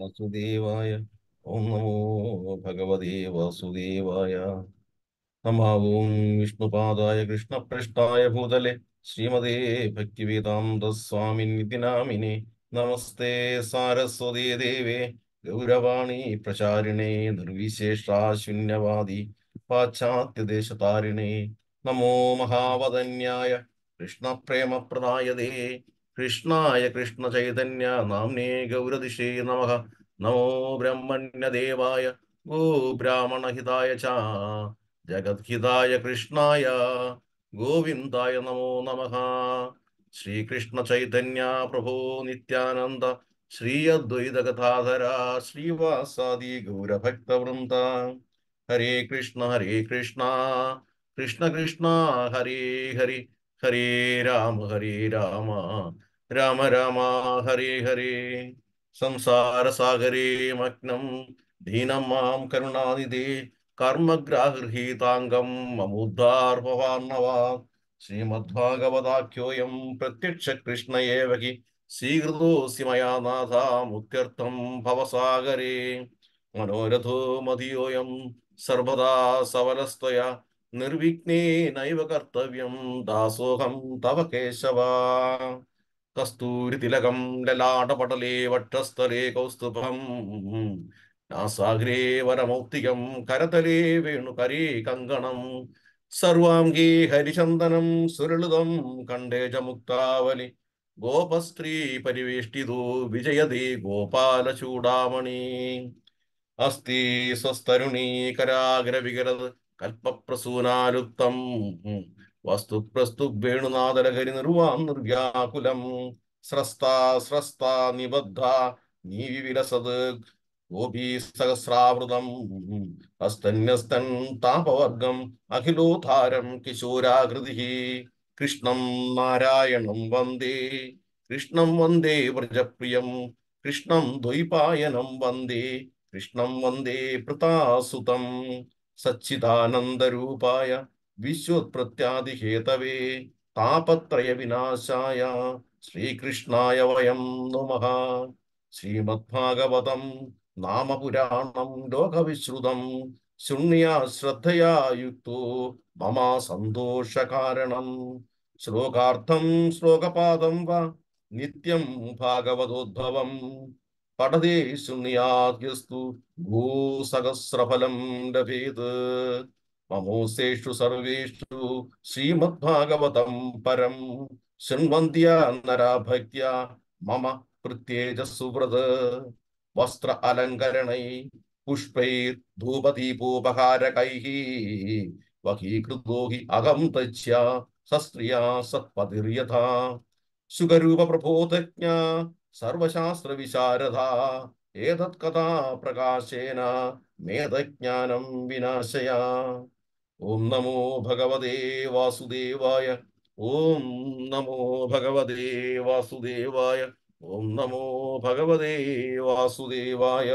വാസുദേവായ ഓം നമോ ഭഗവതേ വാസുദേവായ നമാവും വിഷ്ണുപാദായ കൃഷ്ണപ്രഷ്ടായ ഭൂതലെ ശ്രീമതേ ഭക്തിവേദാന്ത സ്വാമി നിതിനാമിനെ നമസ്തേ സാരസ്വതേ ദേവേ ഗൗരവാണി പ്രചാരിണേ നിർവിശേഷാശൂന്യവാദി പാശ്ചാത്യദേശതാരിണേ നമോ മഹാവതന്യായ കൃഷ്ണപ്രേമപ്രദായതേ कृष्णा कृष्ण चैतन्य नामने गौरदिशे नमः नमो ब्रह्मण्य देवाय गो ब्राह्मण हिताय च जगद्हिताय कृष्णाय गोविंदय नमो नमः चैतन्य प्रभो नित्यानन्द श्री अद्वैतकथाधरा श्रीवासादि गौरभक्तवृंद हरे कृष्ण हरे कृष्ण कृष्ण कृष्ण हरे हरे हरे राम हरे राम രാമ രാമ ഹരി ഹരേ സംസാരസാഗരേ മഗ്നം ദീനം മാം കരുണാനിധി കർമ്മഗ്രാഗൃഹീതാംഗം മമുദ്ധാർ ശ്രീമദ്ഭാഗവതാഖ്യോയം പ്രത്യക്ഷ കൃഷ്ണയേവകി ഹി സ്വീകൃതോസി മയാ ഭവസാഗരേ മനോരഥോ മതിയോയം സർവദാ നിർവിഘ്നേ നൈവ കർത്തവ്യം ദാസോഹം തവ കേശവ കസ്തൂരിതിലകം ലലാടപടലേ വക്ഷസ്ഥലേ കൗസ്തുഭം നാസാഗ്രേ വരമൗക്തികം കരതലേ വേണുകരേ കങ്കണം സർവാംഗീ ഹരിചന്ദനം സുരളിതം കണ്ടേജമുക്താവലി ഗോപസ്ത്രീ പരിവേഷ്ടിതോ വിജയതി ഗോപാലചൂടാമണി അസ്തി സ്വസ്തരുണീ കരാഗ്രവികരത് കൽപ്പപ്രസൂനാലുപ്തം വസ്തു പ്രസ്തുഗ്വേണുനാഥലഹരി നിർവാം നിർവ്യാകുലം സ്രസ്ത സ്രസ്താ നിബദ്ധ നീവി വിലസത് ഗോപീ സഹസ്രാവൃതം ഹസ്തന്യസ്തൻ താപവർഗം അഖിലോധാരം കിശോരാകൃതി കൃഷ്ണം നാരായണം വന്ദേ കൃഷ്ണം വന്ദേ വ്രജപ്രിയം കൃഷ്ണം ദ്വൈപായനം വന്ദേ കൃഷ്ണം വന്ദേ പ്രതാസുതം സച്ചിദാനന്ദരൂപായ വിശ്വത്പ്രത്യാദിഹേതവേ താപത്രയ വിനാശായ ശ്രീകൃഷ്ണായ വയം നുമ ശ്രീമദ്ഭാഗവതം നാമപുരാണം ലോകവിശ്രുതം ശൃണ്യാ ശ്രദ്ധയാ യുക്തോ മമാ സന്തോഷകാരണം ശ്ലോകാർത്ഥം ശ്ലോകപാദം വ നിത്യം ഭാഗവതോദ്ഭവം പഠതേ ശൃണ്യാദ്യസ്തു ഭൂസഹസ്രഫലം ലഭേത് മമൂസേഷു സർവേഷു ശ്രീമദ്ഭാഗവതം പരം ശൃൺവന്ത്യ നരാഭക്യ മമ പ്രത്യേജ സുഹൃത് വസ്ത്ര അലങ്കരണൈ പുഷ്പൈർ ധൂപദീപോപഹാരകൈ വഹീകൃതോ ഹി അകം തച്ച്യ സസ്ത്രിയ സത്പതിർയഥ സുഖരൂപ പ്രബോധജ്ഞ സർവശാസ്ത്ര വിശാരദ ഏതത് കഥാ പ്രകാശേന മേധജ്ഞാനം വിനാശയാ ഓം നമോ ഭഗവതേ വാസുദേവായ ഓം നമോ ഭഗവതേ വാസുദേവായ ഓം നമോ ഭഗവതേ വാസുദേവായ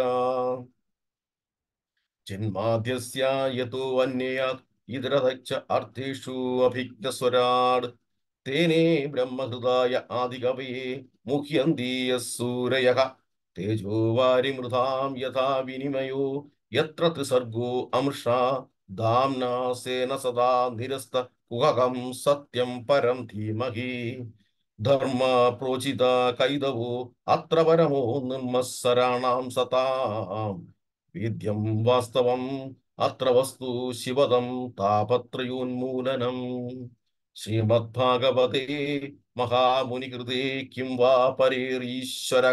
ജന്മാദ്യസ്യായതോ അന്യയാത് ഇതരതച്ച അർത്ഥേഷു അഭിജ്ഞസ്വരാട് തേനേ ബ്രഹ്മഹൃദായ ആദികവയെ മുഹ്യന്തീയ സൂരയ തേജോ വാരിമൃതാം യഥാ വിനിമയോ യത്ര ത്രിസർഗോ അമൃഷ धाम्ना सेन सदा निरस्त कुहकं सत्यं परं धीमहि ധർമ്മ പ്രോചിത കൈതവോ അത്ര പരമോ നിർമ്മസരാണാം സതാം വിദ്യം വാസ്തവം അത്ര വസ്തു ശിവതം താപത്രയോന്മൂലനം ശ്രീമദ് ശ്രീമദ്ഭാഗവതേ മഹാമുനികൃതേ കിം വാ പരേരീശ്വര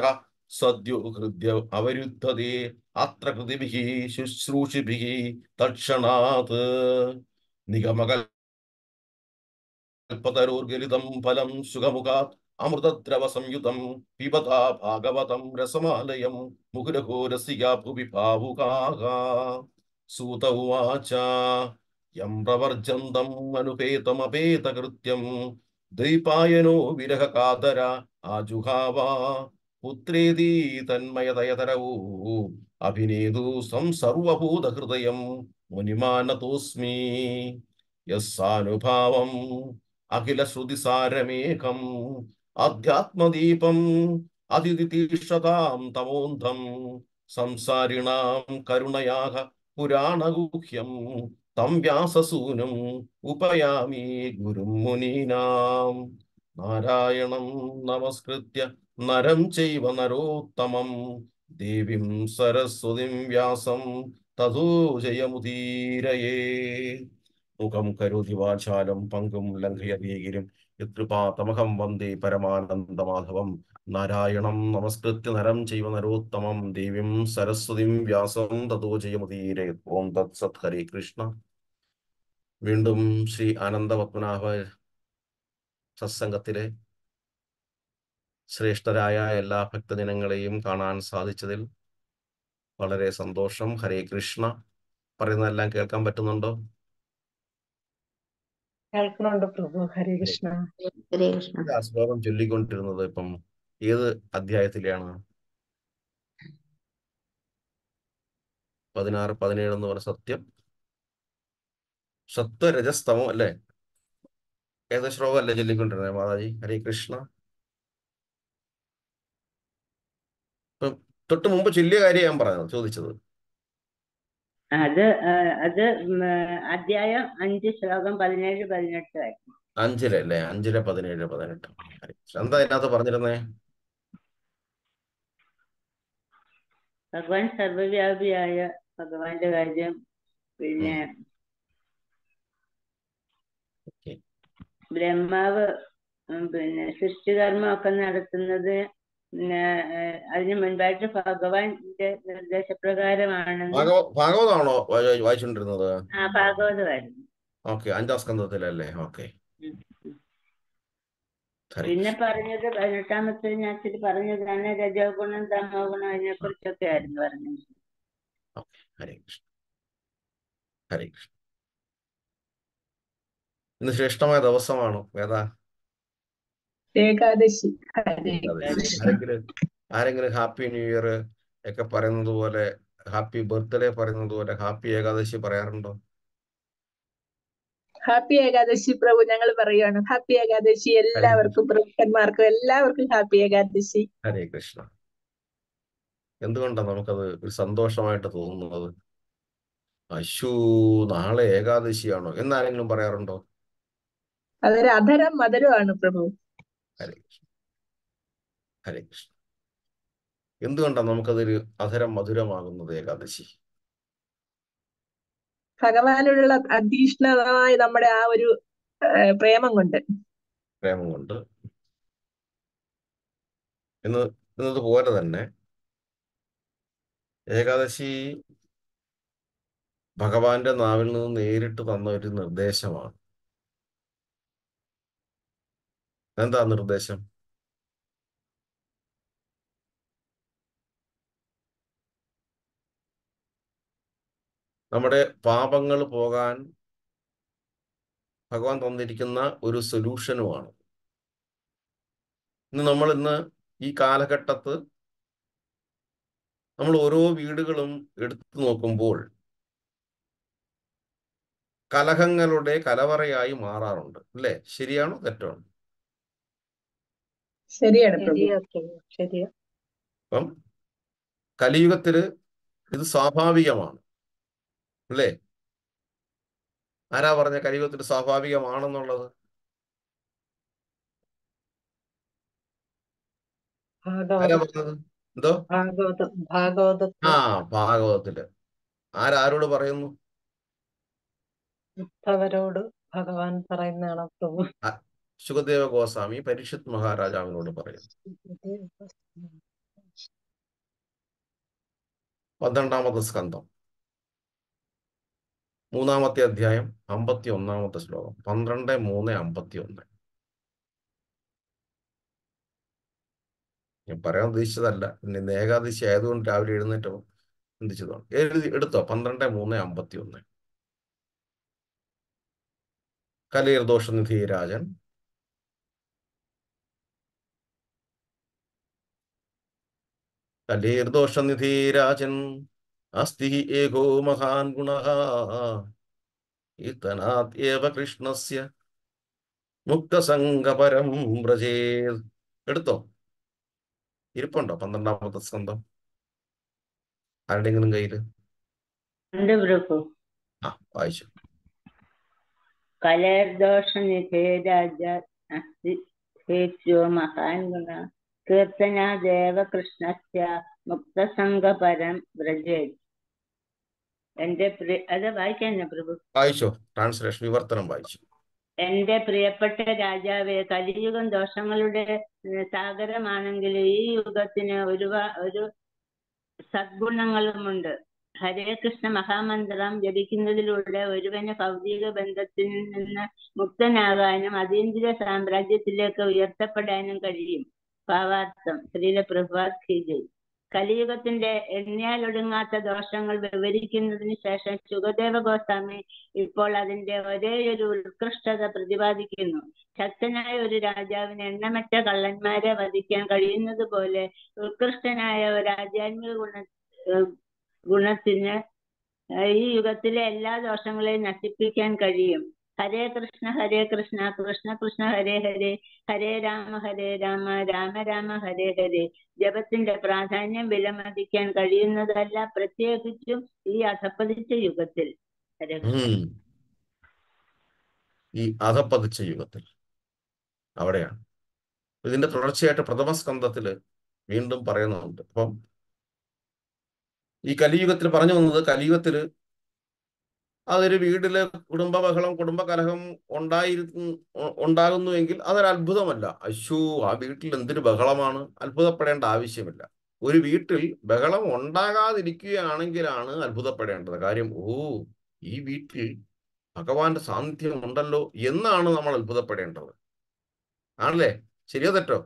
സദ്യോ ഹൃദ്യ അവരുദ്ധതേ അത്ര കൃതിഭിഹി ശുശ്രൂഷിഭിഹി തക്ഷണാത് നിഗമകൽപതരൂർഗലിതം ഫലം സുഖമുഖാത് അമൃതദ്രവ സംയുതം പിബത ഭാഗവതം രസമാലയം മുഹുരഹോ രസിക ഭുവി ഭാവുകാഹ സൂത ഉവാച യം പ്രവർജന്തം അനുപേതമപേതകൃത്യം ദ്വൈപായനോ വിരഹകാതര ആജുഹാവ തന്മയതയതരവും അഭിനേതൂസ്വം സർവഭൂതഹൃദയം മുനിമാനതോസ്മി യസ്സാനുഭാവം അഖില ശ്രുതിസാരമേകം ആധ്യാത്മദീപം അതിഥിതീക്ഷതാം തമോന്ധം സംസാരിണാം കരുണയാഹ പുരാണഗുഹ്യം തം വ്യാസസൂനും ഉപയാമി ഗുരും മുനീനാം നാരായണം നമസ്കൃത്യ നരം ചെയ്വ നരോത്തമം ദേവീം സരസ്വതിം വ്യാസം തഥോജയമുദീരയേ മുഖം കരുതി വാചാലം പങ്കും ലംഘയതീകിരും യത്രിപാതമഹം വന്ദേ പരമാനന്ദ മാധവം നാരായണം നമസ്കൃത്യ നരം ചെയ്വ നരോത്തമം ദേവീം സരസ്വതിം വ്യാസം തഥോജയമുദീരേ ഓം തത്സത് ഹരേ കൃഷ്ണ വീണ്ടും ശ്രീ ആനന്ദ പത്മനാഭ സത്സംഗത്തിലെ ശ്രേഷ്ഠരായ എല്ലാ ഭക്തജനങ്ങളെയും കാണാൻ സാധിച്ചതിൽ വളരെ സന്തോഷം ഹരേ കൃഷ്ണ പറയുന്നതെല്ലാം കേൾക്കാൻ പറ്റുന്നുണ്ടോ കേൾക്കുന്നുണ്ട് പ്രഭു കൃഷ്ണ ചൊല്ലിക്കൊണ്ടിരുന്നത് ഇപ്പം ഏത് അധ്യായത്തിലാണ് പതിനാറ് പതിനേഴ് എന്ന് പറഞ്ഞ സത്യം സത്വരജസ്തമോ അല്ലേ ഏത് ശ്ലോകമല്ലേ ചൊല്ലിക്കൊണ്ടിരുന്നത് മാതാജി ഹരേ കൃഷ്ണ തൊട്ട് മുമ്പ് ചൊല്ലിയ കാര്യം ഞാൻ പറഞ്ഞു ചോദിച്ചത് അത് അത് അധ്യായം അഞ്ച് ശ്ലോകം പതിനേഴ് പതിനെട്ട് ആയിരുന്നു അഞ്ചിലല്ലേ അഞ്ചിലെ പതിനേഴ് പതിനെട്ട് എന്താ അതിനകത്ത് പറഞ്ഞിരുന്നേ ഭഗവാൻ സർവവ്യാപിയായ ഭഗവാന്റെ കാര്യം പിന്നെ ബ്രഹ്മാവ് പിന്നെ സൃഷ്ടികർമ്മം ഒക്കെ നടത്തുന്നത് അതിന് മുൻപായിട്ട് ഭഗവാന്റെ നിർദ്ദേശപ്രകാരമാണ് ഭാഗവതമാണോ വായിച്ചുകൊണ്ടിരുന്നത് ആ ഭാഗവതമായിരുന്നു ഓക്കെ അഞ്ചാം സ്കന്ധത്തിലല്ലേ ഓക്കെ പിന്നെ പറഞ്ഞത് പതിനെട്ടാമത്തെ ഞാത്തിൽ പറഞ്ഞതാണ് രജോ ഗുണം തമോ ഗുണം അതിനെ കുറിച്ചൊക്കെ ആയിരുന്നു പറഞ്ഞത് ഹരേ കൃഷ്ണ ഹരേ കൃഷ്ണ ഇന്ന് ശ്രേഷ്ഠമായ ദിവസമാണ് വേദ ഏകാദശി ആരെങ്കിലും ഹാപ്പി ന്യൂ ഇയർ ഒക്കെ പറയുന്നത് പോലെ ഹാപ്പി ബർത്ത്ഡേ പറയുന്നത് പോലെ ഹാപ്പി ഏകാദശി പറയാറുണ്ടോ ഹാപ്പി ഏകാദശി പ്രഭു ഞങ്ങൾ പറയുകയാണ് ഹാപ്പി ഏകാദശി എല്ലാവർക്കും പ്രഭുക്കന്മാർക്കും എല്ലാവർക്കും ഹാപ്പി ഏകാദശി ഹരേ കൃഷ്ണ എന്തുകൊണ്ടാണ് നമുക്കത് ഒരു സന്തോഷമായിട്ട് തോന്നുന്നത് അശു നാളെ ഏകാദശിയാണോ എന്നാരെങ്കിലും പറയാറുണ്ടോ അതൊരു അധരം മധുരമാണ് പ്രഭു ഹരേ കൃഷ്ണ ഹരേ കൃഷ്ണ എന്തുകൊണ്ടാണ് നമുക്കതൊരു അധരം മധുരമാകുന്നത് ഏകാദശി ഭഗവാനോടുള്ള അധീഷ്ണമായ നമ്മുടെ ആ ഒരു പ്രേമം കൊണ്ട് പ്രേമം കൊണ്ട് എന്ന് എന്നതുപോലെ തന്നെ ഏകാദശി ഭഗവാന്റെ നാവിൽ നിന്ന് നേരിട്ട് തന്ന ഒരു നിർദ്ദേശമാണ് എന്താ നിർദ്ദേശം നമ്മുടെ പാപങ്ങൾ പോകാൻ ഭഗവാൻ തന്നിരിക്കുന്ന ഒരു സൊല്യൂഷനുമാണ് ഇന്ന് നമ്മൾ ഇന്ന് ഈ കാലഘട്ടത്ത് നമ്മൾ ഓരോ വീടുകളും എടുത്തു നോക്കുമ്പോൾ കലഹങ്ങളുടെ കലവറയായി മാറാറുണ്ട് അല്ലേ ശരിയാണോ തെറ്റാണോ ശരിയാണ് അപ്പം കലിയുഗത്തില് ഇത് സ്വാഭാവികമാണ് അല്ലേ ആരാ പറഞ്ഞ കലിയുഗത്തിൽ സ്വാഭാവികമാണെന്നുള്ളത് ആരാ പറഞ്ഞത് എന്തോ ആ ഭാഗവതത്തില് ആരാരോട് പറയുന്നു ഭഗവാൻ പറയുന്നതാണ് സുഖദേവ ഗോസ്വാമി പരീക്ഷത് മഹാരാജാവിനോട് പറയുന്നു പന്ത്രണ്ടാമത് സ്കന്ധം മൂന്നാമത്തെ അധ്യായം അമ്പത്തി ഒന്നാമത്തെ ശ്ലോകം പന്ത്രണ്ട് മൂന്ന് അമ്പത്തി ഒന്ന് ഞാൻ പറയാൻ ഉദ്ദേശിച്ചതല്ല പിന്നെ ഏകാദശി ആയതുകൊണ്ട് രാവിലെ എഴുന്നേറ്റോ ചിന്തിച്ചതാണ് എഴുതി എടുത്തോ പന്ത്രണ്ട് മൂന്ന് അമ്പത്തി ഒന്ന് കലീർദോഷനിധി രാജൻ രാജൻ അസ്തി ഏകോ മഹാൻ ഗുണ ഇത്തനാത്യേവ കൃഷ്ണസ്യ മുക്തസംഗപരം വ്രജേ എടുത്തോ ഇരിപ്പുണ്ടോ പന്ത്രണ്ടാമത്തെ സ്കന്ധം ആരുടെങ്കിലും കയ്യില് ആ വായിച്ചു കലേർദോഷ നിധേരാജ അസ്തി മഹാൻ ഗുണ കീർത്തനാദേവ കൃഷ്ണസ്യ മുക്തസംഗപരം വ്രജേത് എന്റെ പ്രിയ അത് വായിക്കാന്നെ പ്രഭു വായിച്ചോ ട്രാൻസ്ലേഷൻ വിവർത്തനം വായിച്ചു എന്റെ പ്രിയപ്പെട്ട രാജാവേ കലിയുഗം ദോഷങ്ങളുടെ സാഗരമാണെങ്കിൽ ഈ യുഗത്തിന് ഒരു ഒരു സദ്ഗുണങ്ങളുമുണ്ട് ഹരേ കൃഷ്ണ മഹാമന്ത്രം ജപിക്കുന്നതിലൂടെ ഒരുവന് ഭൗതിക ബന്ധത്തിൽ നിന്ന് മുക്തനാകാനും അതീന്ദ്രിയ സാമ്രാജ്യത്തിലേക്ക് ഉയർത്തപ്പെടാനും കഴിയും ഭാവാർത്ഥം ശ്രീല പ്രഭാത് ഖിജു കലിയുഗത്തിന്റെ എണ്ണിയാലൊടുങ്ങാത്ത ദോഷങ്ങൾ വിവരിക്കുന്നതിന് ശേഷം ശുഖദേവ ഗോസ്വാമി ഇപ്പോൾ അതിന്റെ ഒരു ഉത്കൃഷ്ടത പ്രതിപാദിക്കുന്നു ശക്തനായ ഒരു രാജാവിന് എണ്ണമറ്റ കള്ളന്മാരെ വധിക്കാൻ കഴിയുന്നത് പോലെ ഉത്കൃഷ്ടനായ ഒരു ആധ്യാത്മിക ഗുണ ഗുണത്തിന് ഈ യുഗത്തിലെ എല്ലാ ദോഷങ്ങളെയും നശിപ്പിക്കാൻ കഴിയും ഹരേ കൃഷ്ണ ഹരേ കൃഷ്ണ കൃഷ്ണ കൃഷ്ണ ഹരേ ഹരേ ഹരേ രാമ ഹരേ രാമ രാമ രാമ ഹരേ ഹരേ ജപത്തിന്റെ പ്രാധാന്യം വിലമതിക്കാൻ കഴിയുന്നതല്ല പ്രത്യേകിച്ചും ഈ അധപ്പതിച്ച യുഗത്തിൽ ഈ അധപ്പതിച്ച യുഗത്തിൽ അവിടെയാണ് ഇതിന്റെ തുടർച്ചയായിട്ട് പ്രഥമ സ്കന്ധത്തില് വീണ്ടും പറയുന്നുണ്ട് അപ്പം ഈ കലിയുഗത്തിൽ പറഞ്ഞു വന്നത് കലിയുഗത്തില് അതൊരു വീട്ടില് കുടുംബ ബഹളം കുടുംബ കലഹം ഉണ്ടായി എങ്കിൽ അതൊരു അത്ഭുതമല്ല അശു ആ വീട്ടിൽ എന്തൊരു ബഹളമാണ് അത്ഭുതപ്പെടേണ്ട ആവശ്യമില്ല ഒരു വീട്ടിൽ ബഹളം ഉണ്ടാകാതിരിക്കുകയാണെങ്കിലാണ് അത്ഭുതപ്പെടേണ്ടത് കാര്യം ഓ ഈ വീട്ടിൽ ഭഗവാന്റെ സാന്നിധ്യം ഉണ്ടല്ലോ എന്നാണ് നമ്മൾ അത്ഭുതപ്പെടേണ്ടത് ആണല്ലേ ശരിയോ തെറ്റോ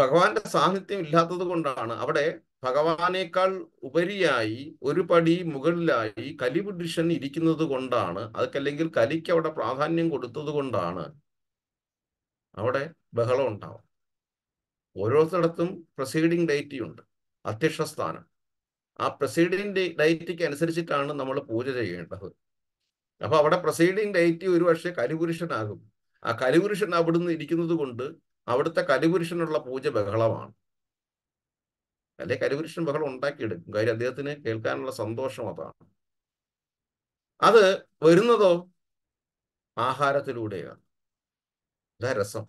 ഭഗവാന്റെ സാന്നിധ്യം ഇല്ലാത്തത് കൊണ്ടാണ് അവിടെ ഭഗവാനേക്കാൾ ഉപരിയായി ഒരു പടി മുകളിലായി കലി പുരുഷൻ ഇരിക്കുന്നത് കൊണ്ടാണ് അതൊക്കല്ലെങ്കിൽ കലിക്ക് അവിടെ പ്രാധാന്യം കൊടുത്തത് കൊണ്ടാണ് അവിടെ ബഹളം ഉണ്ടാവും ഓരോരുത്തടത്തും പ്രൊസീഡിംഗ് ഡൈറ്റി ഉണ്ട് അധ്യക്ഷസ്ഥാനം ആ പ്രൊസീഡിംഗ് ഡൈറ്റിക്ക് അനുസരിച്ചിട്ടാണ് നമ്മൾ പൂജ ചെയ്യേണ്ടത് അപ്പൊ അവിടെ പ്രൊസീഡിംഗ് ഡൈറ്റി ഒരു പക്ഷേ കലിപുരുഷനാകും ആ കലിപുരുഷൻ അവിടുന്ന് ഇരിക്കുന്നത് കൊണ്ട് അവിടുത്തെ കലിപുരുഷനുള്ള പൂജ ബഹളമാണ് അല്ലെ കരുപുരുഷൻ ബഹളം ഉണ്ടാക്കിയെടുക്കും കാര്യം അദ്ദേഹത്തിന് കേൾക്കാനുള്ള സന്തോഷം അതാണ് അത് വരുന്നതോ ആഹാരത്തിലൂടെയാണ് ഇതാ രസം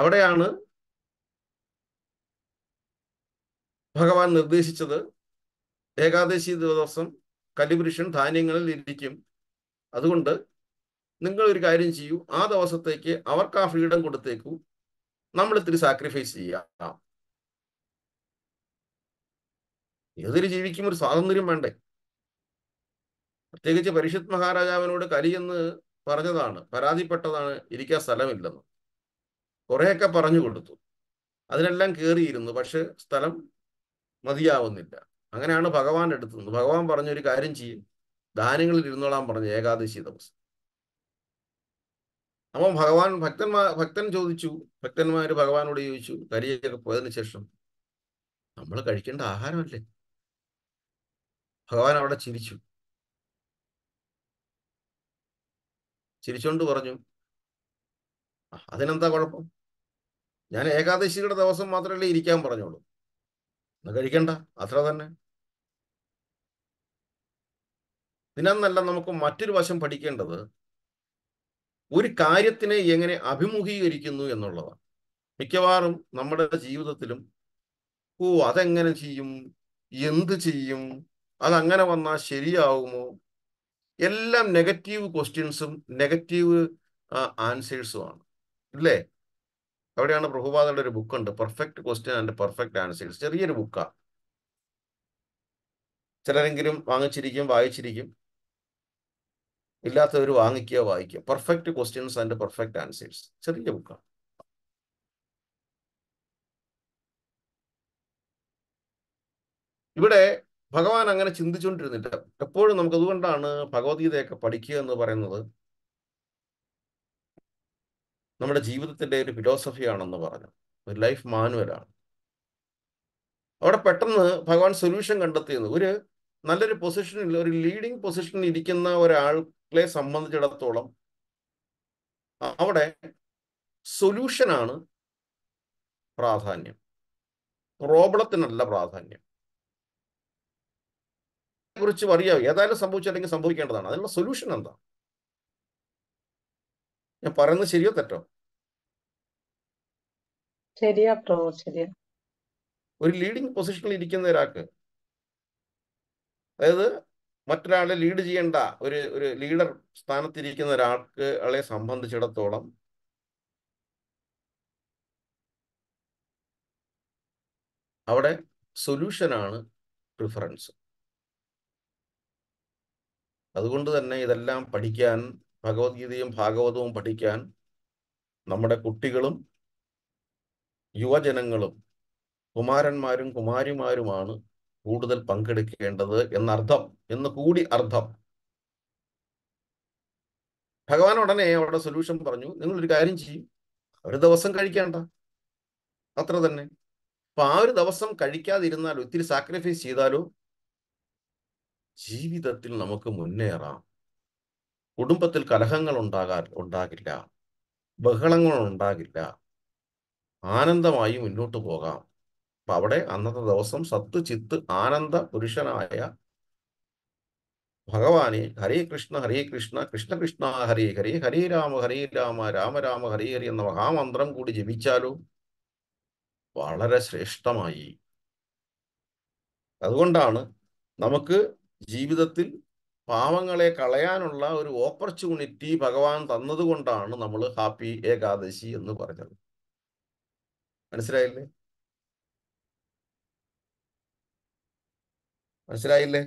അവിടെയാണ് ഭഗവാൻ നിർദ്ദേശിച്ചത് ഏകാദശി ദിവസം കലിപുരുഷൻ ധാന്യങ്ങളിൽ ഇരിക്കും അതുകൊണ്ട് നിങ്ങൾ ഒരു കാര്യം ചെയ്യൂ ആ ദിവസത്തേക്ക് അവർക്ക് ആ ഫ്രീഡം കൊടുത്തേക്കൂ നമ്മൾ ഇത്തിരി സാക്രിഫൈസ് ചെയ്യാം ഏതൊരു ജീവിക്കും ഒരു സ്വാതന്ത്ര്യം വേണ്ടേ പ്രത്യേകിച്ച് പരിഷത്ത് മഹാരാജാവിനോട് കലിയെന്ന് പറഞ്ഞതാണ് പരാതിപ്പെട്ടതാണ് ഇരിക്കാൻ സ്ഥലമില്ലെന്ന് കുറെയൊക്കെ പറഞ്ഞു കൊടുത്തു അതിനെല്ലാം കയറിയിരുന്നു പക്ഷെ സ്ഥലം മതിയാവുന്നില്ല അങ്ങനെയാണ് ഭഗവാൻ എടുത്തത് ഭഗവാൻ പറഞ്ഞൊരു കാര്യം ചെയ്യും ദാനങ്ങളിൽ ഇരുന്നോളാൻ പറഞ്ഞു ഏകാദശി ദിവസം അപ്പം ഭഗവാൻ ഭക്തന്മാർ ഭക്തൻ ചോദിച്ചു ഭക്തന്മാര് ഭഗവാനോട് ചോദിച്ചു കരിയൊക്കെ പോയതിനു ശേഷം നമ്മൾ കഴിക്കേണ്ട ആഹാരമല്ലേ ഭഗവാൻ അവിടെ ചിരിച്ചു ചിരിച്ചുകൊണ്ട് പറഞ്ഞു അതിനെന്താ കുഴപ്പം ഞാൻ ഏകാദശിയുടെ ദിവസം മാത്രമല്ലേ ഇരിക്കാൻ പറഞ്ഞോളൂ എന്നാ കഴിക്കണ്ട അത്ര തന്നെ ഇതിനെന്നല്ല നമുക്ക് മറ്റൊരു വശം പഠിക്കേണ്ടത് ഒരു കാര്യത്തിനെ എങ്ങനെ അഭിമുഖീകരിക്കുന്നു എന്നുള്ളതാണ് മിക്കവാറും നമ്മുടെ ജീവിതത്തിലും ഓ അതെങ്ങനെ ചെയ്യും എന്ത് ചെയ്യും അതങ്ങനെ വന്നാൽ ശരിയാവുമോ എല്ലാം നെഗറ്റീവ് ക്വസ്റ്റ്യൻസും നെഗറ്റീവ് ആൻസേഴ്സുമാണ് ഇല്ലേ അവിടെയാണ് പ്രഭുപാദയുടെ ഒരു ബുക്കുണ്ട് perfect question and perfect answers ചെറിയൊരു ബുക്കാണ് ചിലരെങ്കിലും വാങ്ങിച്ചിരിക്കും വായിച്ചിരിക്കും ഇല്ലാത്തവർ വാങ്ങിക്കുക വായിക്കുക perfect questions and perfect answers ചെറിയ ബുക്കാണ് ഇവിടെ ഭഗവാൻ അങ്ങനെ ചിന്തിച്ചുകൊണ്ടിരുന്നില്ല എപ്പോഴും നമുക്ക് അതുകൊണ്ടാണ് ഭഗവത്ഗീതയൊക്കെ പഠിക്കുക എന്ന് പറയുന്നത് നമ്മുടെ ജീവിതത്തിന്റെ ഒരു ഫിലോസഫിയാണെന്ന് പറഞ്ഞു ഒരു ലൈഫ് മാനുവലാണ് അവിടെ പെട്ടെന്ന് ഭഗവാൻ സൊല്യൂഷൻ കണ്ടെത്തിയെന്ന് ഒരു നല്ലൊരു പൊസിഷനിൽ ഒരു ലീഡിങ് പൊസിഷനിൽ ഇരിക്കുന്ന ഒരാളെ സംബന്ധിച്ചിടത്തോളം അവിടെ സൊല്യൂഷനാണ് പ്രാധാന്യം പ്രോബ്ലത്തിനല്ല പ്രാധാന്യം കുറിച്ചും അറിയാം ഏതായാലും സംഭവിച്ചില്ലെങ്കിൽ സംഭവിക്കേണ്ടതാണ് അതിനുള്ള സൊല്യൂഷൻ എന്താ ഞാൻ പറയുന്നത് ശരിയോ തെറ്റോ ശരിയാ ശരിയാ ഒരു ലീഡിങ് പൊസിഷനിൽ ഇരിക്കുന്ന ഒരാൾക്ക് അതായത് മറ്റൊരാളെ ലീഡ് ചെയ്യേണ്ട ഒരു ഒരു ലീഡർ സ്ഥാനത്തിരിക്കുന്ന ഒരാൾക്ക് ആളെ സംബന്ധിച്ചിടത്തോളം അവിടെ സൊല്യൂഷനാണ് പ്രിഫറൻസ് അതുകൊണ്ട് തന്നെ ഇതെല്ലാം പഠിക്കാൻ ഭഗവത്ഗീതയും ഭാഗവതവും പഠിക്കാൻ നമ്മുടെ കുട്ടികളും യുവജനങ്ങളും കുമാരന്മാരും കുമാരിമാരുമാണ് കൂടുതൽ പങ്കെടുക്കേണ്ടത് എന്നർത്ഥം എന്ന് കൂടി അർത്ഥം ഭഗവാൻ ഉടനെ അവിടെ സൊല്യൂഷൻ പറഞ്ഞു നിങ്ങൾ ഒരു കാര്യം ചെയ്യും ഒരു ദിവസം കഴിക്കേണ്ട അത്ര തന്നെ അപ്പൊ ആ ഒരു ദിവസം കഴിക്കാതിരുന്നാലോ ഇത്തിരി സാക്രിഫൈസ് ചെയ്താലോ ജീവിതത്തിൽ നമുക്ക് മുന്നേറാം കുടുംബത്തിൽ കലഹങ്ങൾ ഉണ്ടാകാ ഉണ്ടാകില്ല ബഹളങ്ങൾ ഉണ്ടാകില്ല ആനന്ദമായി മുന്നോട്ട് പോകാം അപ്പൊ അവിടെ അന്നത്തെ ദിവസം സത്ത് ചിത്ത് ആനന്ദ പുരുഷനായ ഭഗവാനെ ഹരേ കൃഷ്ണ ഹരേ കൃഷ്ണ കൃഷ്ണ കൃഷ്ണ ഹരേ ഹരേ ഹരേ രാമ ഹരേ രാമ രാമ രാമ ഹരേ ഹരി എന്ന മഹാമന്ത്രം കൂടി ജപിച്ചാലോ വളരെ ശ്രേഷ്ഠമായി അതുകൊണ്ടാണ് നമുക്ക് ജീവിതത്തിൽ പാവങ്ങളെ കളയാനുള്ള ഒരു ഓപ്പർച്യൂണിറ്റി ഭഗവാൻ തന്നതുകൊണ്ടാണ് നമ്മൾ ഹാപ്പി ഏകാദശി എന്ന് പറഞ്ഞത് മനസ്സിലായില്ലേ മനസ്സിലായില്ലേ